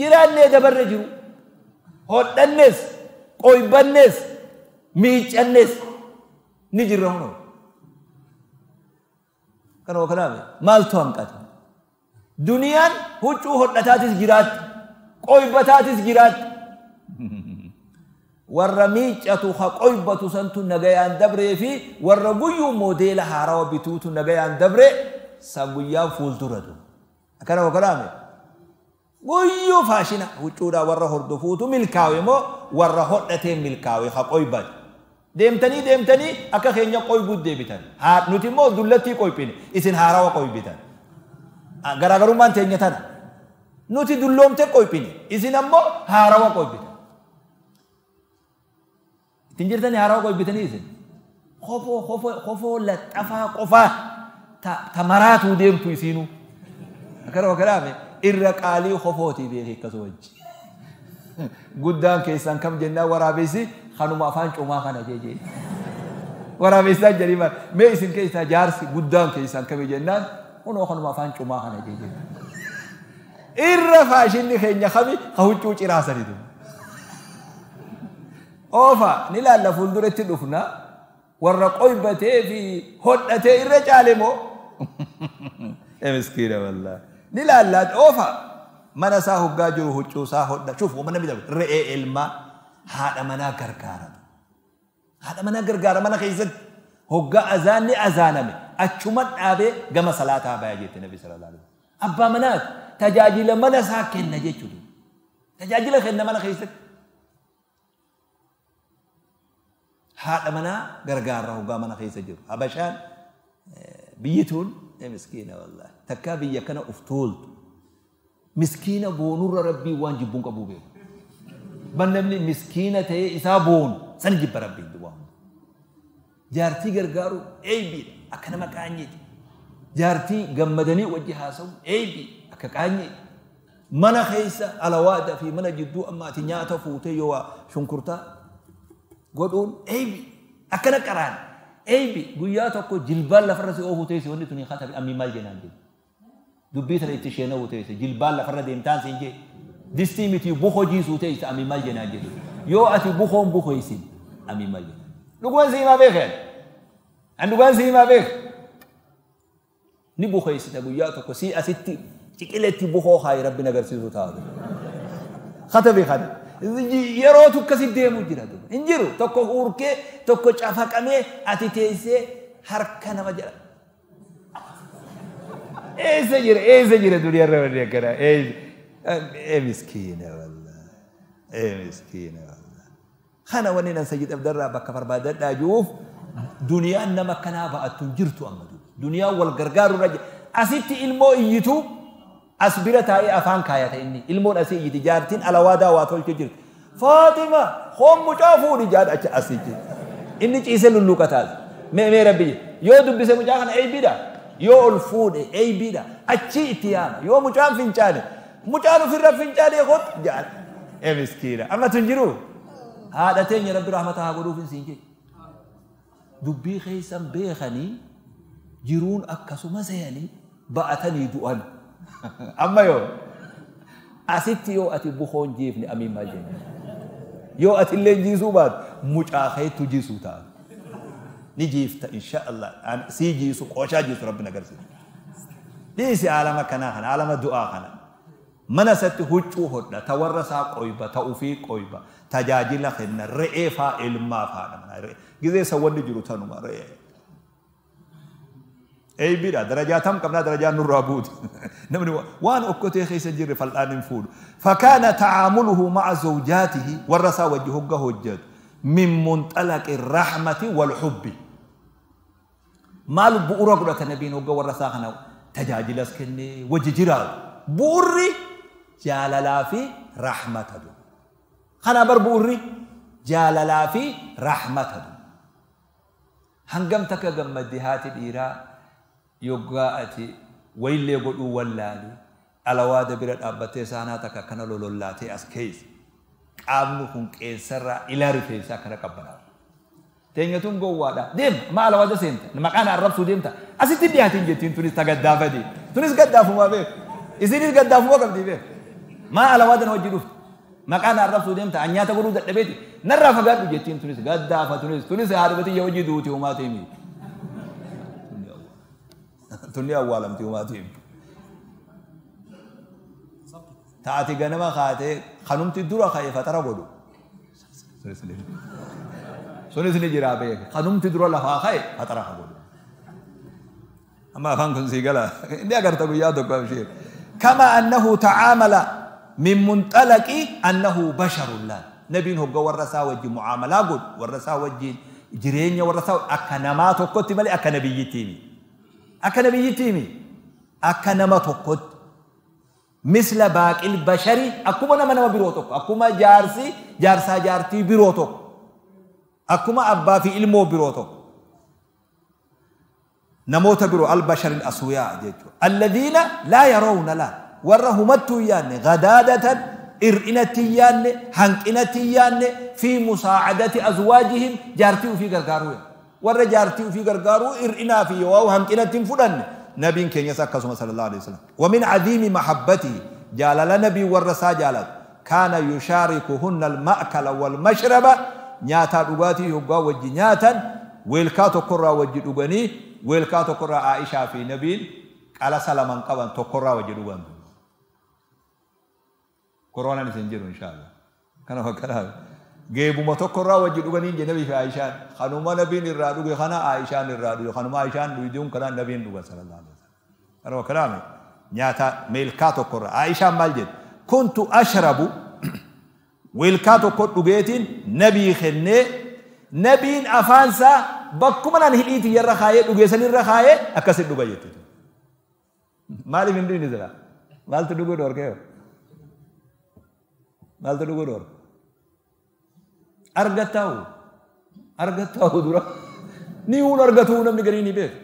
Jiraannee dabarra jiru. Hodhannees, qoybannees, miicannees ni jirra hunoo. Kanoo kanaaf maaltu hanqata? دنيا هو شو هو نتاتيس جيرات قوي بتاتيس جيرات *laughs* والرميج أتو خا قوي بتو سنتو نجاي دبري في والرجوي موديل حارو بتوتو نجاي عن دبري سنجيا فوز تردو أكنا وكلامي قوي فاشنا هو شو را ورا هردو فوتو ملكاوي مو ورا هرد نتين ملكاوي خا قوي بات ديمتني ديمتني أكا خيرنا قوي بود ديبتان هات نوتي مو دولتي قوي بين إذن حارو Garaagarummaan teenya tanaa Nuti dulloomte qophine. Isin ammoo haarawaa qophite. Ittiin jirtanii haarawaa qophitanii isin. Kofoo kofoo laxafaa qofaa tamaraatu deemtu isiinuu. Akkana wakaraame irra qaalii kofootii beekee akkasuma wajji. Guddaan keessan kam jennaan waraabessi kanuma afaan cumaa kana jeeje. Waraabessaan jedhee mee isin keessaa jaarsi guddaan keessan kami jennaan kunoo kanuma afaan cumaa kana jechuudha irra faashinni keenya kami ka huccuu ciraasanitu oofa ni laalla fuulduratti dhufna warra qoybatee fi hodhatee irra caale moo miskiina wallaa ni laalla oofa mana isaa hoggaa jiru huccuu isaa hodha shuuf mana bitamu re'ee elmaa haadha manaa gargaara haadha manaa gargaara mana keessatti hoggaa azaanni azaaname أشمت أبي جم صلاة أبي جت النبي صلى الله عليه وسلم أبا منات تجاجل من ساكن نجت شدو تجاجل خير نما نخيست هذا منا غرغار راه غا منا خيست جرو أبشان بيتون إيه مسكينة والله تكا بيا كان أفتولت مسكينة بونور ربي وانجب بونك أبو بيه بنمني مسكينة تي إسابون سنجب ربي دوام جارتي غرغارو أي بيه akka nama qaanyeeti. Jaartii gammadanii wajji haasawu eebi akka qaanyeeti. Mana keessa alawaadhaa fi mana jidduu ammaati nyaata fuutee yoo waa shunkurtaa godhuun eebi akkana qaraan eebi guyyaa tokko jilbaan lafarra si oofu teesse wanni tuni hatabi ammii maal jennaan jedhu. Dubbii tana itti sheenawu teesse jilbaan lafarra deemtaan siin jee distii miti buko jiisuu teesse ammii maal jennaan jedhu yoo ati bukoon buko isin ammii maal jennaan. Dhuguman siimaa beekaa? ani dhugaan sii himaa beeku ni bukeessita guyyaa tokko sii asitti ciqileetti bukoo haayi rabbiin agarsiisu taatu. Katabi kana. Yerootu akkasi deemu jira. Hin jiru tokko urkee tokko cafaqamee ati teessee harka nama jala. Eessa jira eessa jira duniyaa irra wanni akkanaa eessa. Ee miskiina wallah. Ee miskiina wallah. Kana wanni nan sayyid abdarraa bakka barbaadadhaa jiruuf. دنيا إنما كنا بأتو جرتو أما دو دنيا والقرقار رجع أسيت إلمو إيتو أسبرتها إيه أفان كاية إني إلمو أسي إيتي جارتين على وادا واتول جرت فاطمة خم مجافو رجال أتش أسيت إني تيسي للوكا تاز مي ربي يو دبسي مجاخن أي بدا يو الفود أي بدا أتشي إتيانا يو مجاف فنشاني مجاف في الرب فنشاني جال إيه مسكينة أما تنجرو هذا تاني رب رحمتها قلوب سنجي dubbii keessan beekanii jiruun akkasuma seeni ba'atanii du'an. Amma yoo asitti yoo ati bukoon jiifne amiin maal jenna. Yoo ati illee jiisuu baat mucaa keetu jiisuu ta'a. Ni jiifta insha Allah sii jiisu qooshaa jiisu rabbi nagarsiisa. Dhiisi alama kanaa kana alama du'aa kana. mana isatti huccuu hodha ta warra isaa qoyba ta ufii qoyba tajaajila kenna re'ee faa ilmaa faadha. جزء سوّن جروتها نمارة أي بيرا درجات هم كمنا درجات نور رابود نمني وان أكتة خيس جري فالآن فود فكان تعامله مع زوجاته ورسا وجهه هجد من منطلق الرحمة والحب ما بؤرا قد كان بين وجه ورسا خنا تجاجل أسكني وججرا بوري جالا في رحمة دو خنا بر بوري جالا في رحمة دو hangam takka gammaddi haati dhiiraa yoggaa'ati wayillee godhuu wallaalu alawaada bira dhaabbattee saanaa takka akkana lolollaatee as keessa qaamni kun qeensarraa ilaa rifeensaa akkana qabbanaa. Teenyatuun gowwaadha. Deema maa alawaada seenta maqaan arrabsuu deemta asitti dhiyaatiin jettiin tunis tagaddaafa deema tunis gaddaafumaa beeku isinis gaddaafumaa qabdii beeku maa alawaada na wajji dhuftu. maqaan arrabsuu deemta anyaata godhuu dadhabeeti narraa fagaadhu jettiin tunis gaddaafa tunis tunis haadhubati yoo hojii duuti humaa ta'e miti. Tunni awwaalamti humaa ta'e miti. Taati ganama kaatee kanumti dura ka'e fatara godhu. Sunis ni jira beeka kanumti dura lafaa ka'e fatara ha godhu. Amma afaan kun sii gala inni agarta guyyaa tokko ishee. Kama annahu ta'aamala من منطلق أنه بشر لا نبين هو ورسا وجه معاملة قد ورسا وجه جرين ورسا أكنما تقوت مالي أكنبيتيني أكنبيتيني أكنما تقوت مثل باقي البشر أكما نما نما بروتك أكما جارسي جارسا جارتي بروتك أكما أبا في علمه بروتك نموت برو البشر الأسوياء الذين لا يرون لا ورا همتيان غدادة إرئنتيان هنقنتيان في مساعدة أزواجهم جارتي وفي غرغارو ورا جارتي وفي غرغارو إرئنا في واو هنقنتين فلان نبي كان يسكسوا صلى الله عليه وسلم ومن عظيم محبته جلال نبي ورسا جالت كان يشاركهن المأكل والمشرب نياتا دغاتي يوغا وجي نياتا ويلكاتو تقرا وجي دغني ويلكاتو تقرا عائشة في نبي قال سلاما قبا تقرا وجي دغني كورونا نسنجر إن شاء الله كان هو كلام جيبوا متكرر وجدوا جنين جنبي في عائشة خانوما نبي الرادو خانا عائشة الرادو خانوما عائشة ويدوم كلام نبي النبي صلى الله عليه وسلم كان هو كلام نياتا ميلكاتو كرر عائشة مالجد كنت أشرب ويلكاتو كنت بيتين نبي خنّي نبي أفانسا بكمنا نهليت يرى خاية وجسني يرى خاية أكسر دبي مالي من دون نزلا مال تدوبه دور كيو maaltu dhugu dhoor arga ta'u arga ta'u dura ni uun argatu namni ganii ni beeku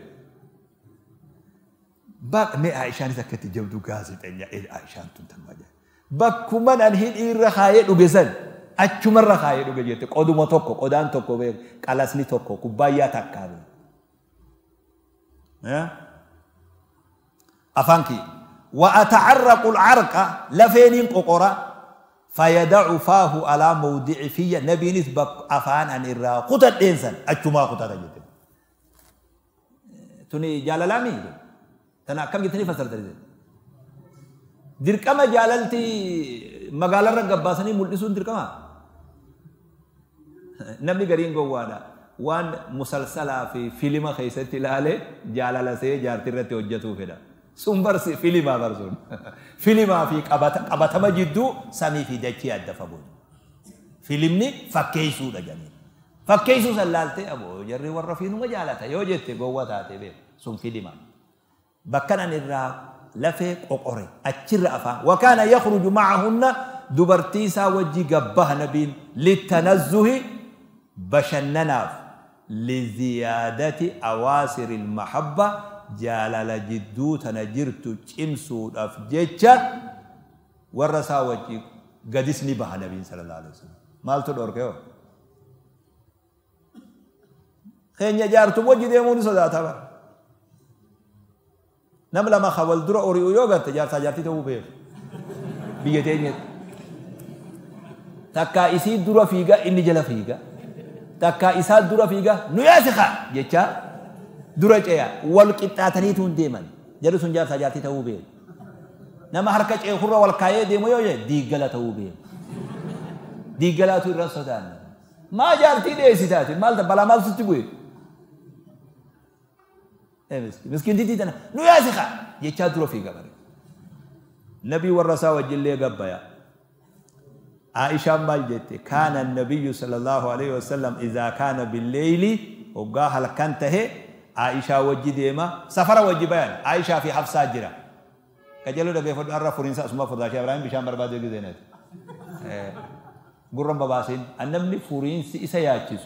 baq mee aishaanis akkatti jabdu gaazexeenya aishaan tun tan waajaa bakkuman an hidhii irra kaayee dhuge san achumarra kaayee dhuge jette qoduma tokko qodaan tokko qalasni tokko kubbaayyaa takkaa afaan kii wa atacarraqu alcarqa lafeeniin qoqora فيدع فاه على موضع في نبي نسب أفان أن الرا قطة الانسان أجتما قطة جدا تني جلالامي تنا كم جتني فسرت رجل دركما جاللتي مقالة رقباسني ملسون دركما نمني قرين قوانا وان مسلسلة في فيلم تلاله جلاله سي جارتي رتي وجتو فيدا sun barsi filima barsuun filimaa fi qabatama jidduu samii fi dachee adda fagoodha. Filimni fakkeessuudha jennee fakkeessuu sallaaltee aboo jarri warra fiinuma jaalata yoo jette gowwa taate beeku sun filima. Bakkanan irraa lafee qoqore achirra afaan wakaana yakhruju macahunna dubartii isaa wajji gabbaha nabiin littanazzuhi bashannanaaf liziyaadati awaasiri lmahabba jaalala jidduu tana jirtu cimsuudhaaf jecha warra isaa wajji gadis ni baha nabiin sallallahu alaihi wasallam maaltu dhorkeyo keenya jaartu wajji deemuu ni sodaatama nam lama ka wal dura ori'u yoo garte jaarsaa jaartii ta'uu beeku biyya teenyatti takka isii dura fiiga inni jala fiiga takka isaa dura fiiga nu yaasiqa jechaa درجيا والقطعتني تون ديمان جلو سنجاب سجاتي تهو بيه نما حركة ايه خرى والكاية ديمو يو جي دي قلا تهو بيه دي قلا تهو رسا دان ما جارتي دي سيتاتي مال ده بلا مال ستي بوي ايه مسكين مسكين دي تيتنا نو يا سيخا يتشاد رو في قبر نبي ورسا وجلية قبايا عائشة ما جيتي كان النبي صلى الله عليه وسلم إذا كان بالليل وقاها لكانتهي عائشة وجي ديما سفر وجي عائشة في حفصة جرا كجلو دبي فد أرى فرنسا اسمه فضاشة إبراهيم بشام برباد يجي دينات قرن بباسين النمل فرنس إسا ياتيس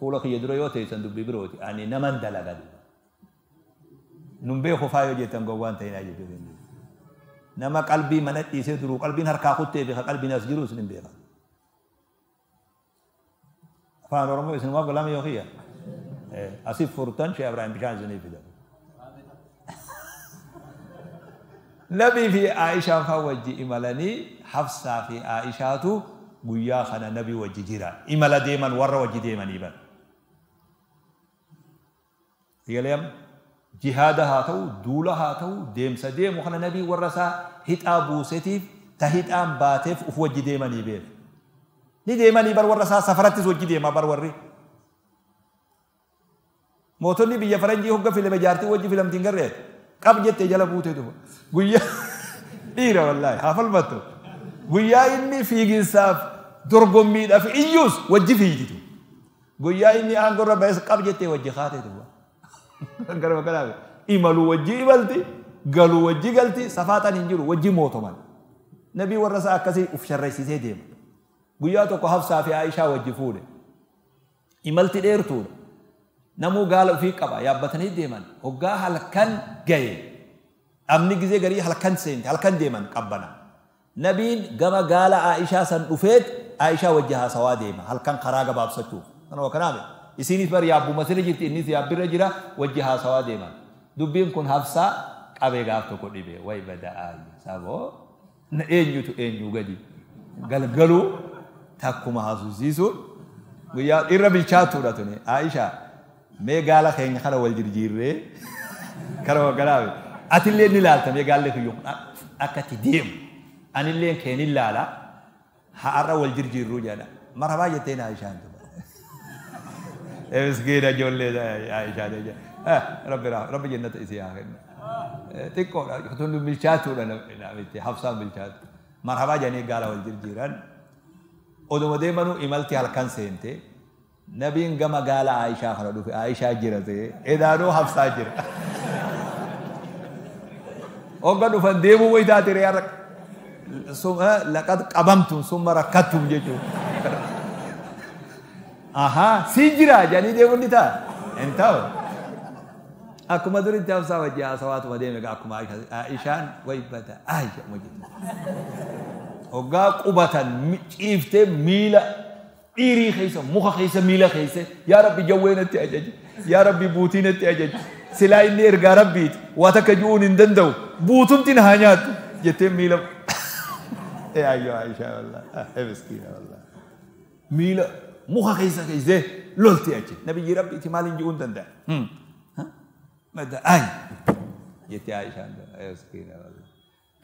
فولك يدرو يوتي سندو ببروتي أني يعني نمان دلا دي نمبي خفايو جيتم قوان تينا جيتو دينات نما قلبي منت إيسي درو قلبي نركا خطي بيخ قلبي ناس جروس نمبي فان رمو إسن قلامي لم يوخيه اسيف فورتان شي ابراهيم بشان زني في ده نبي في عائشة فوجي إملاني حفصة في عائشة تو قويا خنا نبي وجي جيرا إملا ديما ورا وجي ديما إبن يليم جهادها تو دولها تو ديم سديم وخنا نبي ورسا هيت أبو سيتيف تهيت أم باتف وفوجي ديما نبيل ni deemanii bar warra isaa safarattis wajji deema bar warri موتوني بيا فرنجي هو في لما جارتي وجي في لما تنجر ريت كم جت جلا بوته دوبا ويا ديرا والله حفل بتو ويا إني في جنساف درجو ميد في إيوس وجي في جتو ويا إني أنقر ربعس كم جت وجي خاته دوبا أنقر بكرام إيمالو وجي إيمالتي قالوا وجي قالتي سفاتا ننجرو وجي موتوما نبي ورسا أكسي أفشار ريسي سيديم وياتو كهف سافي عائشة وجي فولي إيمالتي ديرتولي namuu gaala ofii qaba yaabbatanii deeman hoggaa halkan gaye dhabni gizee garii halkan seente halkan deeman qabbana nabiin gama gaala aishaa san dhufeet aishaa wajja haasawaa deema halkan karaa gabaabsachuuf kanuma kanaame isiinis bar yaabbuma sirri jirti innis yaabbirra jira wajja haasawaa deeman dubbiin kun hafsaa qabee gaaf tokko dhibe way bada'aayi saboo na eenyutu eenyu gadi galgaluu takkuma haasusiisuun guyyaa irra bilchaatuudha tuni aishaa me gala xeñ xara wal jir jirre karo garawe atin len ni lalta me galle ko yum akati dim anin len ke ni lala ha ara wal jir jirru jada marhaba yetena aisha ndo e miskina jolle da aisha da ah rabbi rabbi jannata isiya تكون يحطون له ملشات ولا نعمتي حفصان ملشات مرحبا جاني قال والجرجيران ودو ديمانو إمالتي على كان سنتي نبين جما قال عائشة خلدو في عائشة جرة زي إذا إيه نو حفصة جرة وقالوا فنديموا ويتاتي ريارك ثم لقد قبمتم ثم ركضتم جيتو أها سجرة جاني ديبون نتا انتو أكو مدور انت أفسا وجه أسوات مدينة أكو ما عائشة ويبتا عائشة مجد وقا قبتا ميلا ديري خيسة مخ خيسة ميلا خيسة يا ربي جوينا تأجج يا ربي بوتينا تأجج سلاي نير يا ربي واتك جون اندندو بوتم تنهانيات جتم ميلا *laughs* إيه، يا أيوة عائشة والله أه، إيه، مسكينة والله ميلا مخ خيسة خيسة لول تأجج نبي ربي تمالين جون دندا ماذا أي جت عائشة إيه، مسكينة والله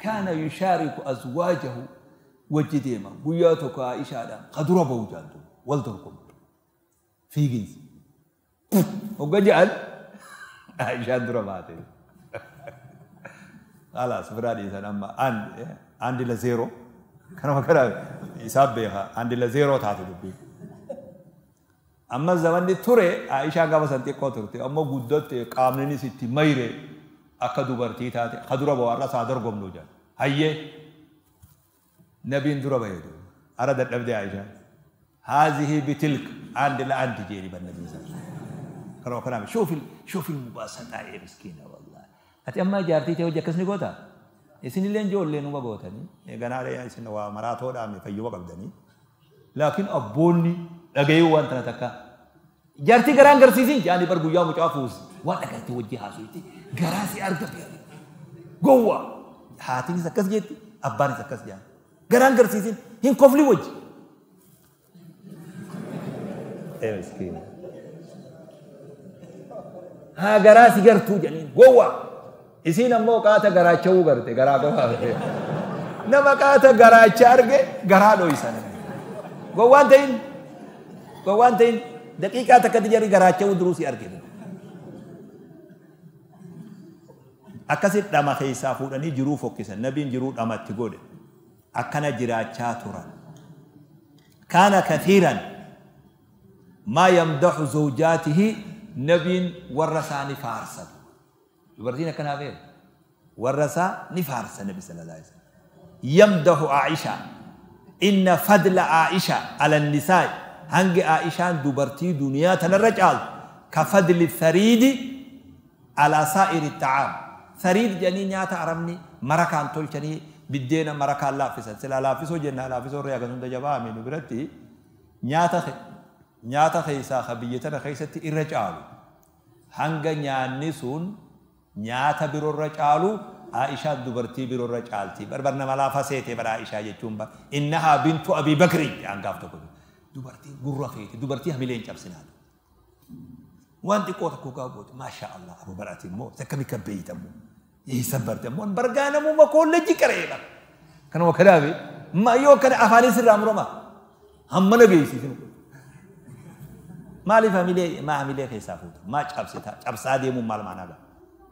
كان يشارك أزواجه وجديما بياتك عائشة قد ربوا جندو ولد القرب في جنس وجعل عائشة ضربات خلاص فرادي إيه؟ انا اما عند عندي لزيرو كان فكر حساب بها عندي لزيرو تاتي دبي اما زمان دي توري عائشة قام سنتي كوترتي اما غدت قامني ستي ميري اكدو برتي تاتي خضر بو الله صادر قوم نوجا نبي ندرو بيدو ارادت نبدي عائشة هذه بتلك عند لا عند جيري بالنبي صلى الله عليه وسلم شوف شوف المباسطة يا مسكينة والله أتي أما جارتي توجه كسني قوتا إسني لين جول لين وما قوتني إيقنا علي إسني ومراتو دامي فيو قبدني لكن أبوني لقيو وانت نتكا jaartii garaan garsiisin jaani bar guyyaa mucaa fuus waan dhagaatti wajjii haasuutti garaa si arga beeku gowwaa haatiinis akkas jeetti abbaanis akkas jaan garaan garsiisin hin اي مسكين ها غراسي غرتو جنين غوا اسين امو قاتا غراچو غرتي غرا قفا نما قاتا غراچ ارگه غرا دويسن غوان تين غوان تين دقيقة تكتي جري غراچو دروسي ارگه akkasit dhama keessaa fuudhanii jiruu fokkisan nabiin jiruu dhamatti godhe akkana jiraachaa turan kaana kathiiran ما يمدح زوجاته نبي ورثا نفارسا يبرزين كان هذا ورثا نفارسا النبي صلى الله عليه وسلم يمدح عائشة إن فضل عائشة على النساء هنج عائشة دبرتي دنيا تنرجال كفضل الثريد على سائر الطعام ثريد جني نياتا عرمني انتول تولشني بدينا مركان لافسا سلا لافسو جنة لافسو ريا قدون دجابا من برتي نياتا خير nyaata keessaa ka biyya tana keessatti irra caalu hanga nyaanni sun nyaata biroorra caalu Aishaan dubartii biroorra caalti barbarna malaa faseete bara Aishaa jechuun ba innahaa bintu Abii Bakri angaaf tokko dubartii gurra feete dubartii hamileen cabsinaatu waan xiqqoo tokko gaagootu maashaa Allah abu barati immoo takka bika beeytamu isa barte immoo bargaa namuma koolleejji qareedha kanuma kanaafi ma yoo kana afaanis irraa murama hammana beeksisinu maaliif hamilee maa hamilee keessaa fuutu maa cabsita cabsaa deemuun maal maanaa ga'a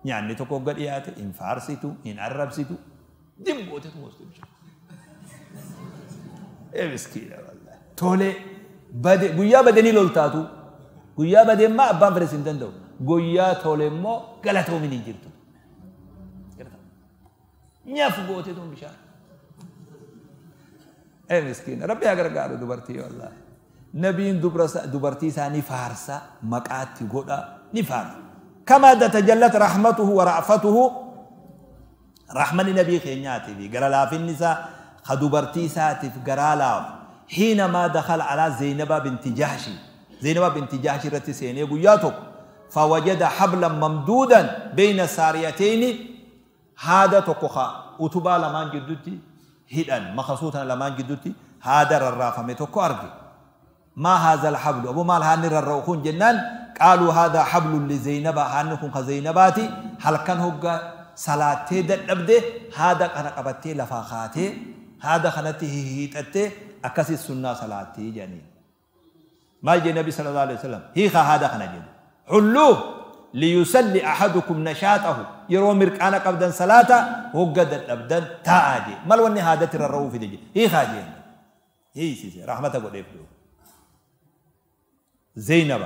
nyaanni tokko gad dhiyaate hin faarsitu hin arrabsitu dimbootee tumoostu jechuudha. Ebiskiidha wallee tolee bade guyyaa badanii loltaatu guyyaa badeen maa abbaan fedhes hin danda'u guyyaa tolee immoo galatoomin hin jirtu. Nyaaf gootee tuun bishaan. Ebiskiidha rabbi haa gargaaru dubartii wallee. نبيين دبرتي ثاني فارسا مقات غدا نفار كما تجلت رحمته ورأفته رحمة النبي خينياتي في قرلا في النساء خدبرتي في قرلا حينما دخل على زينب بنت جحش زينب بنت جحش رتي سيني قياتك فوجد حبلا ممدودا بين ساريتين هذا تقخا أتبا لمان جدتي هدان مخصوصا لمان جدتي هذا الرافة متوكو أرجي ما هذا الحبل أبو مال هانر الرؤخون جنان قالوا هذا حبل لزينب هانكم كزينباتي هل كان هو صلاة أبدي هذا كان قبته لفاخاتي هذا خنته هيتته أكسي السنة صلاة جاني ما جاء النبي صلى الله عليه وسلم هيخا هذا خنا جن حلوه ليسلي أحدكم نشاته يروى أنا قبدا صلاة وقد أبدا تاعدي ما لوني هذا ترى الرؤوف دي هيخا جن هي سيسي رحمة قد يفدوه زينب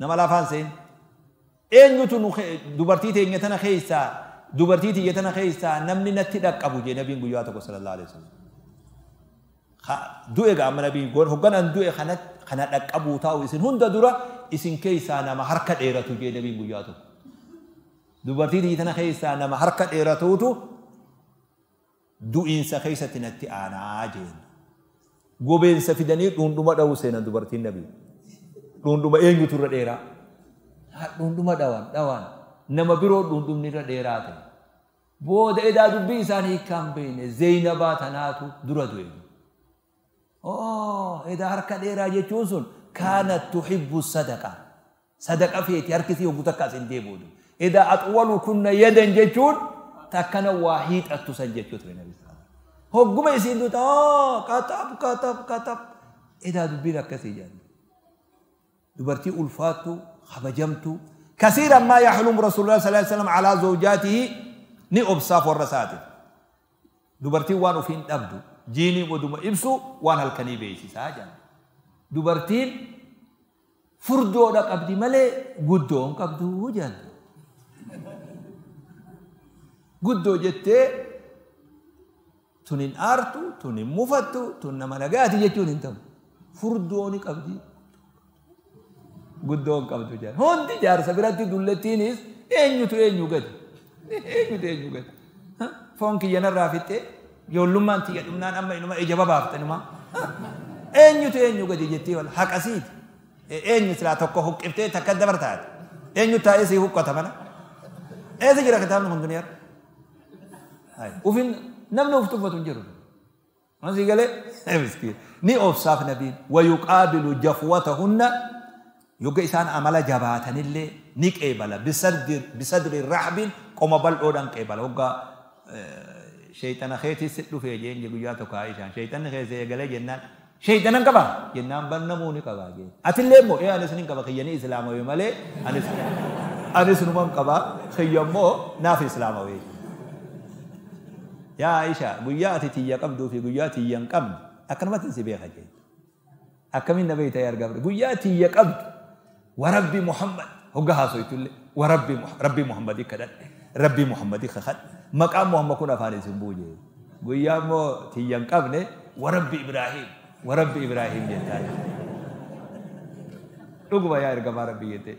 نما لا فان زين اين نتو دوبرتي تي نتنا خيسا دوبرتي تي نتنا خيسا نمن نتي دق ابو جي نبي نبي ياتو صلى الله عليه وسلم خ دو ايغا ام نبي غور هوغان ان دو اي خنات خنات دق ابو تاو اسن هند درا اسن كيسا نما حركه ديرتو جي نبي نبي ياتو دوبرتي تي نتنا خيسا نما حركه ديرتو تو دو انس خيسا تنتي انا عاجين غوبين سفيدني دون دوما دو سين دوبرتي نبي dhundhuma eenyutu irra dheeraa dhundhuma dhawaan dhawaan nama biroo dhundhumni irra dheeraa ta'e booda edaa dubbii isaan hiikkaan beekne zeenabaa tanaatu dura du'e edaa harka dheeraa jechuun sun kaanat tuhibbu sadaqaa sadaqa feeti harkisii yogguu takka isin deebi'uudha edaa axwalu kunna yadan jechuun takkana waa hiixattu san jechuudha nabi hogguma isiin duuta qaxab qaxab qaxab edaa dubbiin akkasii jaalladha. دبرتي ألفاتو خبجمتو كثيرا ما يحلم رسول الله صلى الله عليه وسلم على زوجاته ني أبصاف ورساته دبرتي وانو فين أبدو جيني ودوم إبسو وان هالكني بيشي ساجا دبرتين فردو دك أبدي ملي قدوم كبدو وجان قدو جتة تنين آرتو تنين مفتو تنين منقاتي جتون انتم فردوني قبدي guddoon qabdu jedha. Hundi jaarsa biratti dullattiinis eenyutu eenyu gadi. Eenyutu eenyu gadi. Foon kiyyanarraa fixxee ijoollummaan tiyya dhumnaan amma inuma ija babaaftanuma. Eenyutu eenyu gadi jettee wal haqasiiti. Eenyu silaa tokko huqqibtee takka dabar taate. Eenyu taa'ee si huqqata mana. Eessa jira kitaabni kun duniyarra? Ufin namni uf tuffatu hin jiru. Masii galee miskiin ni obsaaf nabiin wayuqaabilu jafwatahunna يوجا إنسان عمل جباتن اللي نيك إيبلا بصدر بصدر الرحب كم بل أوران إيبلا وجا شيطان خيتي سلو في جين تكاي شان شيطان خيزي قال جنان شيطان كبا جنان بنموني كبا جين أتلي مو إيه أنا سنين كبا يعني إسلام ويمالي أنا سنين أنا سنوم كبا خي خيامو نافي إسلام ويمالي yaa Aisha guyyaa تتي tiyya qabduu fi guyyaa tiyya hin qabne akkanumatti si beeka jee akkamiin na beeyta argaa guyyaa tiyya qabdu ورب محمد هجها سويتولي وربي ورب رب محمد كذا رب محمد خخد مقام محمد كنا فاني سنبوجي مو تيان كابنة ورب إبراهيم ورب إبراهيم يتاج رقبا يا رقبا ربي يتي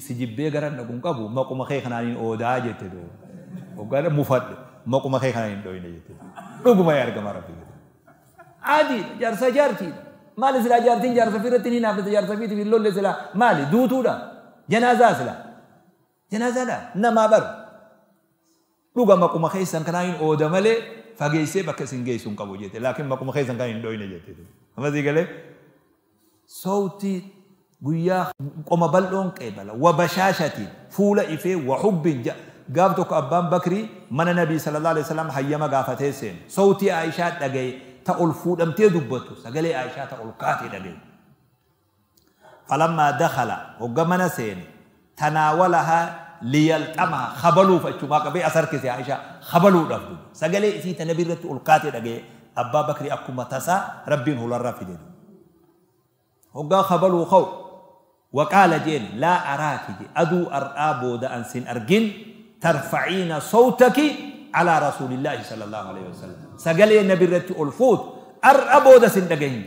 سجبدي غران نقوم كم مقوم خنانين أودا هو جتدو وقال مفد مقوم خيخنانين دوين جتدو رقبا يا رقبا ربي يتي عادي جرسا جارتي مالي سلا جارتين جار سفيرتين هنا في جار سفيرتي في اللول سلا مالي دوتو دا جنازة سلا جنازة دا نما بر لغا مكو مخيسا كناين او دمالي فاقيسي بكسين جيسون قبو جيتي لكن مكو مخيسا كناين دوين جيتي أما زي قالي صوتي قيا قم بلون قبل وبشاشة فول إفه وحب جاء قابتك أبان بكري من النبي صلى الله عليه وسلم حيما قافتي سين صوتي عائشة دقي تقول فودم تيدوبتو سجلي عائشة تقول كاتي دبي فلما دخل وجمنا سين تناولها ليلتما خبلو فتشوما كبي أثر كسي عائشة خبلو دبو سجلي إذا تنبيرة تقول كاتي دبي أبا بكر أكما تسا ربين هو الرافي دين وجا خبلو خو وقال جين لا أراك أدو أرآبو دأنسين أرجين ترفعين صوتك على رسول الله صلى الله عليه وسلم سجل النبي رتي الفوت أربو دس النجين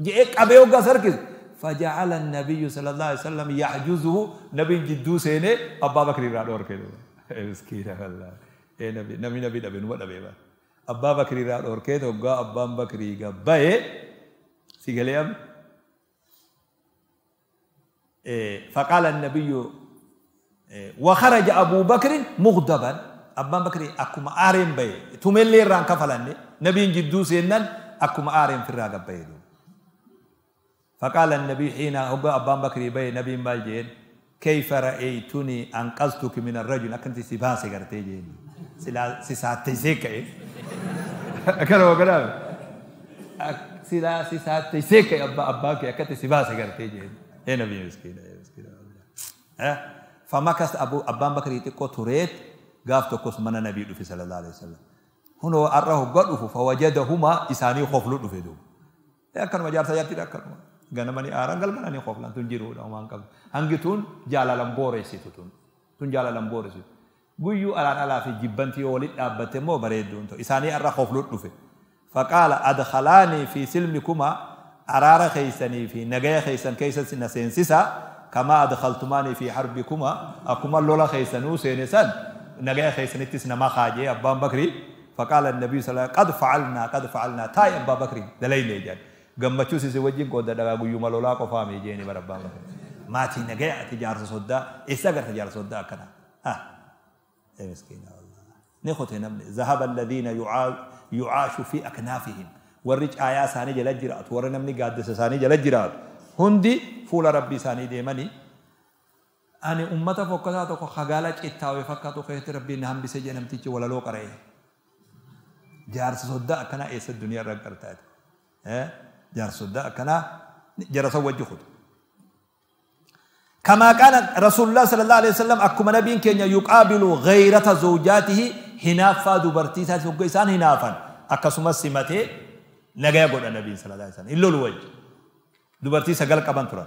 جئك أبيو قصركز فجعل النبي صلى الله عليه وسلم يحجزه نبي جدو سيني أبا بكر راد أوركيدو مسكين والله إيه نبي نبي نبي نبي نبي نبي أبا بكر راد أوركيدو قا أبا بكر قباي سجل يم إيه، فقال النبي إيه، وخرج أبو بكر مغضبا abbaan bakri akkuma aareen bahe tumellee irraan kafalanne nabiin jidduu seennan akkuma aareen firraa gabbayee duuba. Faqaala nabii xiina hogga abbaan bakrii bahe nabiin maal jeen kayfa ra'eeytunii anqastuki min arrajul akkanti si baase gartee jeen si saatteessee ka'e. Akkana hoogganaa silaa si saatteessee ka'e abbaa abbaa kee akkatti si baase gartee jeen. Ee nabii miskiina. Famakas abbaan bakrii xiqqoo tureet gaaf tokkos mana nabii dhufe sallallahu alaihi wasallam hunoo arra hoggaa dhufu fawajadahuma isaanii hoflu dhufe duuba akkanuma jaarsa yaatti akkanuma ganamanii aaraan galgalanii hoflan tun jiruudha homaan qabdu hangi tun jaalalan booressitu tun tun jaalalan booressitu guyyuu alaan alaa fi jibbanti yoo walitti dhaabbatte immoo bareedduun ta'u isaanii irra hofluun dhufe faqaala adkhalaanii fi silmikuma araara keeysanii fi nagaya keeysan keessatti na seensisa kamaa adkhaltumaanii fi harbikuma akkuma lola keeysanuu seene san نجاة خيسن تسنا ما خاجي أبا بكر فقال النبي صلى الله عليه وسلم قد فعلنا قد فعلنا تاي أبا بكري دليل قم بتشوس إذا وجهك قد دقا قيوم لولا قفامي جيني أبا بكر ما تي نجاة تجار صدّا إستغفر تجار صدّا كنا ها إيه يا مسكين والله نخوت نبني ذهب الذين يعاش في أكنافهم ورج آيا ساني جلجرات ورنمني قادس ساني جلجرات هندي فول ربي ثانية ديماني ani ummata fokkataa tokko hagaala cittaawe fakkaatu keessatti rabbiin na hambisee jedhe namtichi walaloo qara'e. Jaarsa soddaa akkanaa eessa duniyaa irra qartaati. Jaarsa soddaa akkanaa jarasa wajji kutu. كما كان رسول الله صلى الله عليه وسلم أكما نبي كان يقابل غيرة زوجاته هنافا دبرتي ساتي وقيسان هنافا أكسما سمته نجا يقول النبي صلى الله عليه وسلم إلا الوجه دبرتي سقل قبان ترى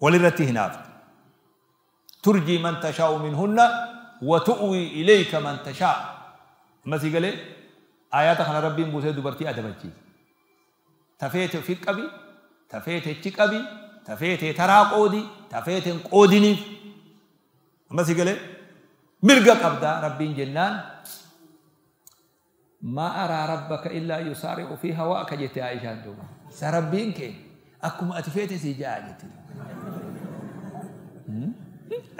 ولرتي هنافا ترجي من تشاء منهن وتؤوي إليك من تشاء ما سيقال إيه؟ آيات خنا ربي موسى دبرتي أدمجي تفيت في قبي تفيت في قبي تفيت تراق أودي تفيت قودني ما سيقال إيه؟ مرقا قبدا ربي جنان ما أرى ربك إلا يسارع في هواك جتي عائشة دوما سربينك أكم أتفيت سيجاجتي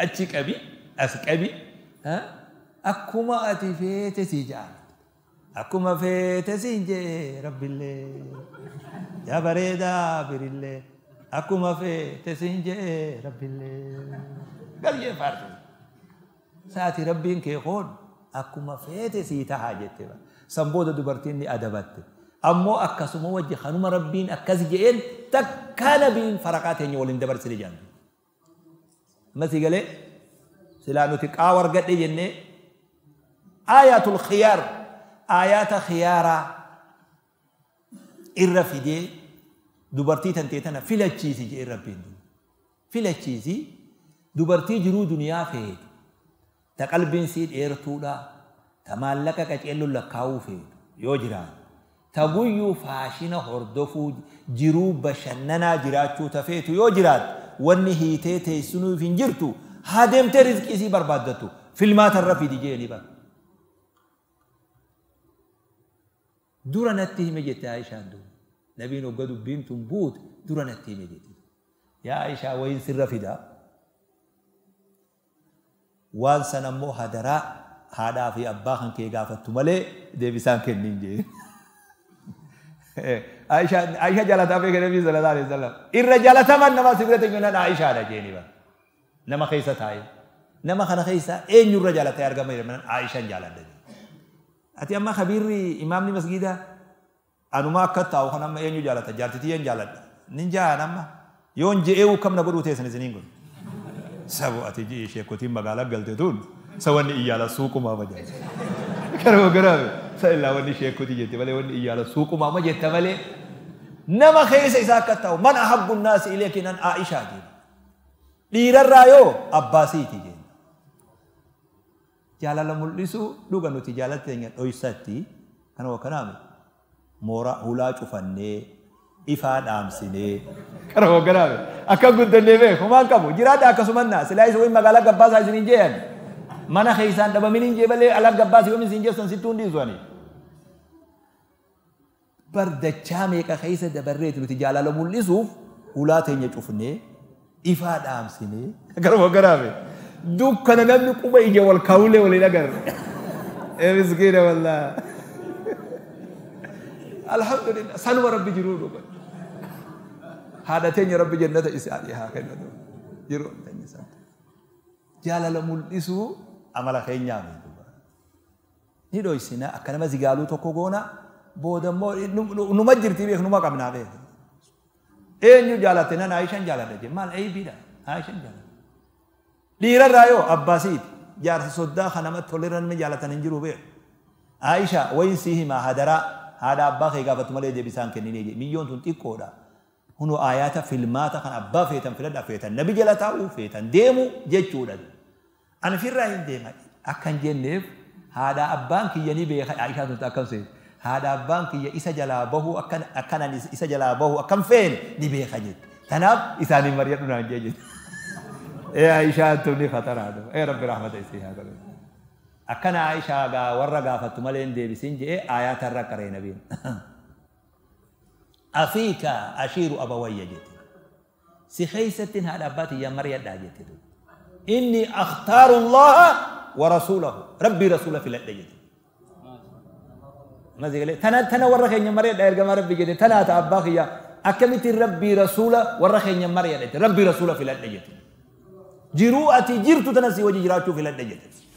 أتشي كبي أس كبي ها أكما أتي في تسيجا أكما في تسيجا رب الله يا بريدا بر الله أكما في تسيجا رب الله قال يا فارس ساتي ربي إنك يقول أكما في تسيجا حاجة تبا سنبودة دبرتيني أدبات أمو أكسمو وجه خانوما ربين أكسجين تكالبين فرقاتين يولين دبرتيني جانبين ammasii galee silaa nuti qaawar gadhe jennee aayatul khiyaar aayaata khiyaaraa irra fidee dubartii tantee tana filachiisi jee rabbiin filachiisi dubartii jiruu duniyaa feetu ta qalbiin sii dheertuudha ta maallaqa qaceelluun lakkaa'uu feetu yoo jiraan ta guyyuu faashina hordofuu jiruu bashannanaa jiraachuu tafeetu yoo jiraatu wanni hiitee teessinuuf hin jirtu haa deemtee riiskii isii barbaaddattu filmaa tarra fidi jeeni bara. Dura natti hime jette Aayishaan duuba. Nabiin hogga dubbiin tun buute dura natti hime jette. Yaa Aayishaa wayin sirra fidaa. Waan san ammoo hadaraa haadhaa fi abbaa kan kee gaafattu malee deebisaan kennin jee. عائشة جالت أبي كده النبي صلى الله عليه وسلم الرجال تمن نما سبرة جنان عائشة هذا جيني نما خيسة تاي نما خنا خيسة أين الرجال تاي أرجع مير من عائشة جالت ده أتي أما خبير إمام لي مسجدة أنا ما أكتت أو خنا ما أين جالت جالت تيين إيه جالت نينجا أنا ما يون جئوا إيه كم نبرو تيسن زنينكم سبو أتي جي شيء كتيم بقالة قلتون سوى إيالا ما بجاي كرو كرو سيلا وني شيء كتيم جتي ولا وني إيالا سوق ما جتي ولا nama keessa isaa akka ta'u mana haguunnaas ilee kennan Aishaa jenna. Dhiirarraa yoo Abbaasiiti jenna. Jaalala mul'isuu dhuga nuti jaalatteenya dhoysatti kanuma kanaaf moora hulaa cufannee ifaa dhaamsinee kanuma kanaaf akka guddannee beeku maan qabu jiraata akkasuma naa silaayis wayii magaalaa gabbaasaa isiniin jeeyan mana keessaan dhabamin hin jee balee ala gabbaas yoo isin jeessan sittuun dhiisanii. bardachaa meeqa keessa dabarreeti nuti jaalala mul'isuuf ulaa teenya cufnee ifaa dhaamsinee gara waggaraame dukkana namni quba ija wal kaawulee waliin agarre ee miskiina wallaa alhamdulillah sanuma rabbi jiruu dhuga haadha teenya rabbi jannata isaa dhihaa kennatu jiruu dhagni isaa jaalala mul'isuu amala keenyaa ni dhoysina akkanama zigaaluu tokko goonaa بودمو نما جرتي بيك نما قبنا بيك اين يو جالتنا عائشة جالت مال اي بيدا عائشة جالت ديرا رايو عباسيت جار سودا خنمت تولرن من جالتن انجرو بيك عائشة وين سيهما هدرا هذا أباخي قابت ملي دي بسان كنين يجي مليون تون تيكودا هنو آيات فيلمات خان أبا فيتن فلدا فيتن نبي جلتاو فيتن ديمو تولد أنا في الرأي ديما أكن جنب هذا أبان كي يني بيخ عائشة تون تأكل سيهما haadhaaf baankiya isa jalaa bahu akkanan isa jalaa bahu akkam feene ni beeka jechuudha. Kanaaf isaaniin mari'adhu naan jee jechuudha. Aishaan tun ni khataraadha. Ee rabbi raaxmata isii haa qabu. Akkana Aishaa gaa warra gaafattu malee hin deebisiin jee aayaa tarra qaree nabiin. Afiika ashiiru abawayya jechuudha. Si keessattiin haadha abbaati yaa mari'adhaa jechuudha. Inni akhtaaru Allah wa rasuulahu. Rabbii rasuula filadhe jechuudha. نزيله زي تنا تنا ورخ إني مريا داير جمارة بيجي تنا تأباخ يا أكملت ربي رسولا ورخين إني ربي رسولا في الأرض جيرو أتي جرت تنسي وجي جراتو في الأرض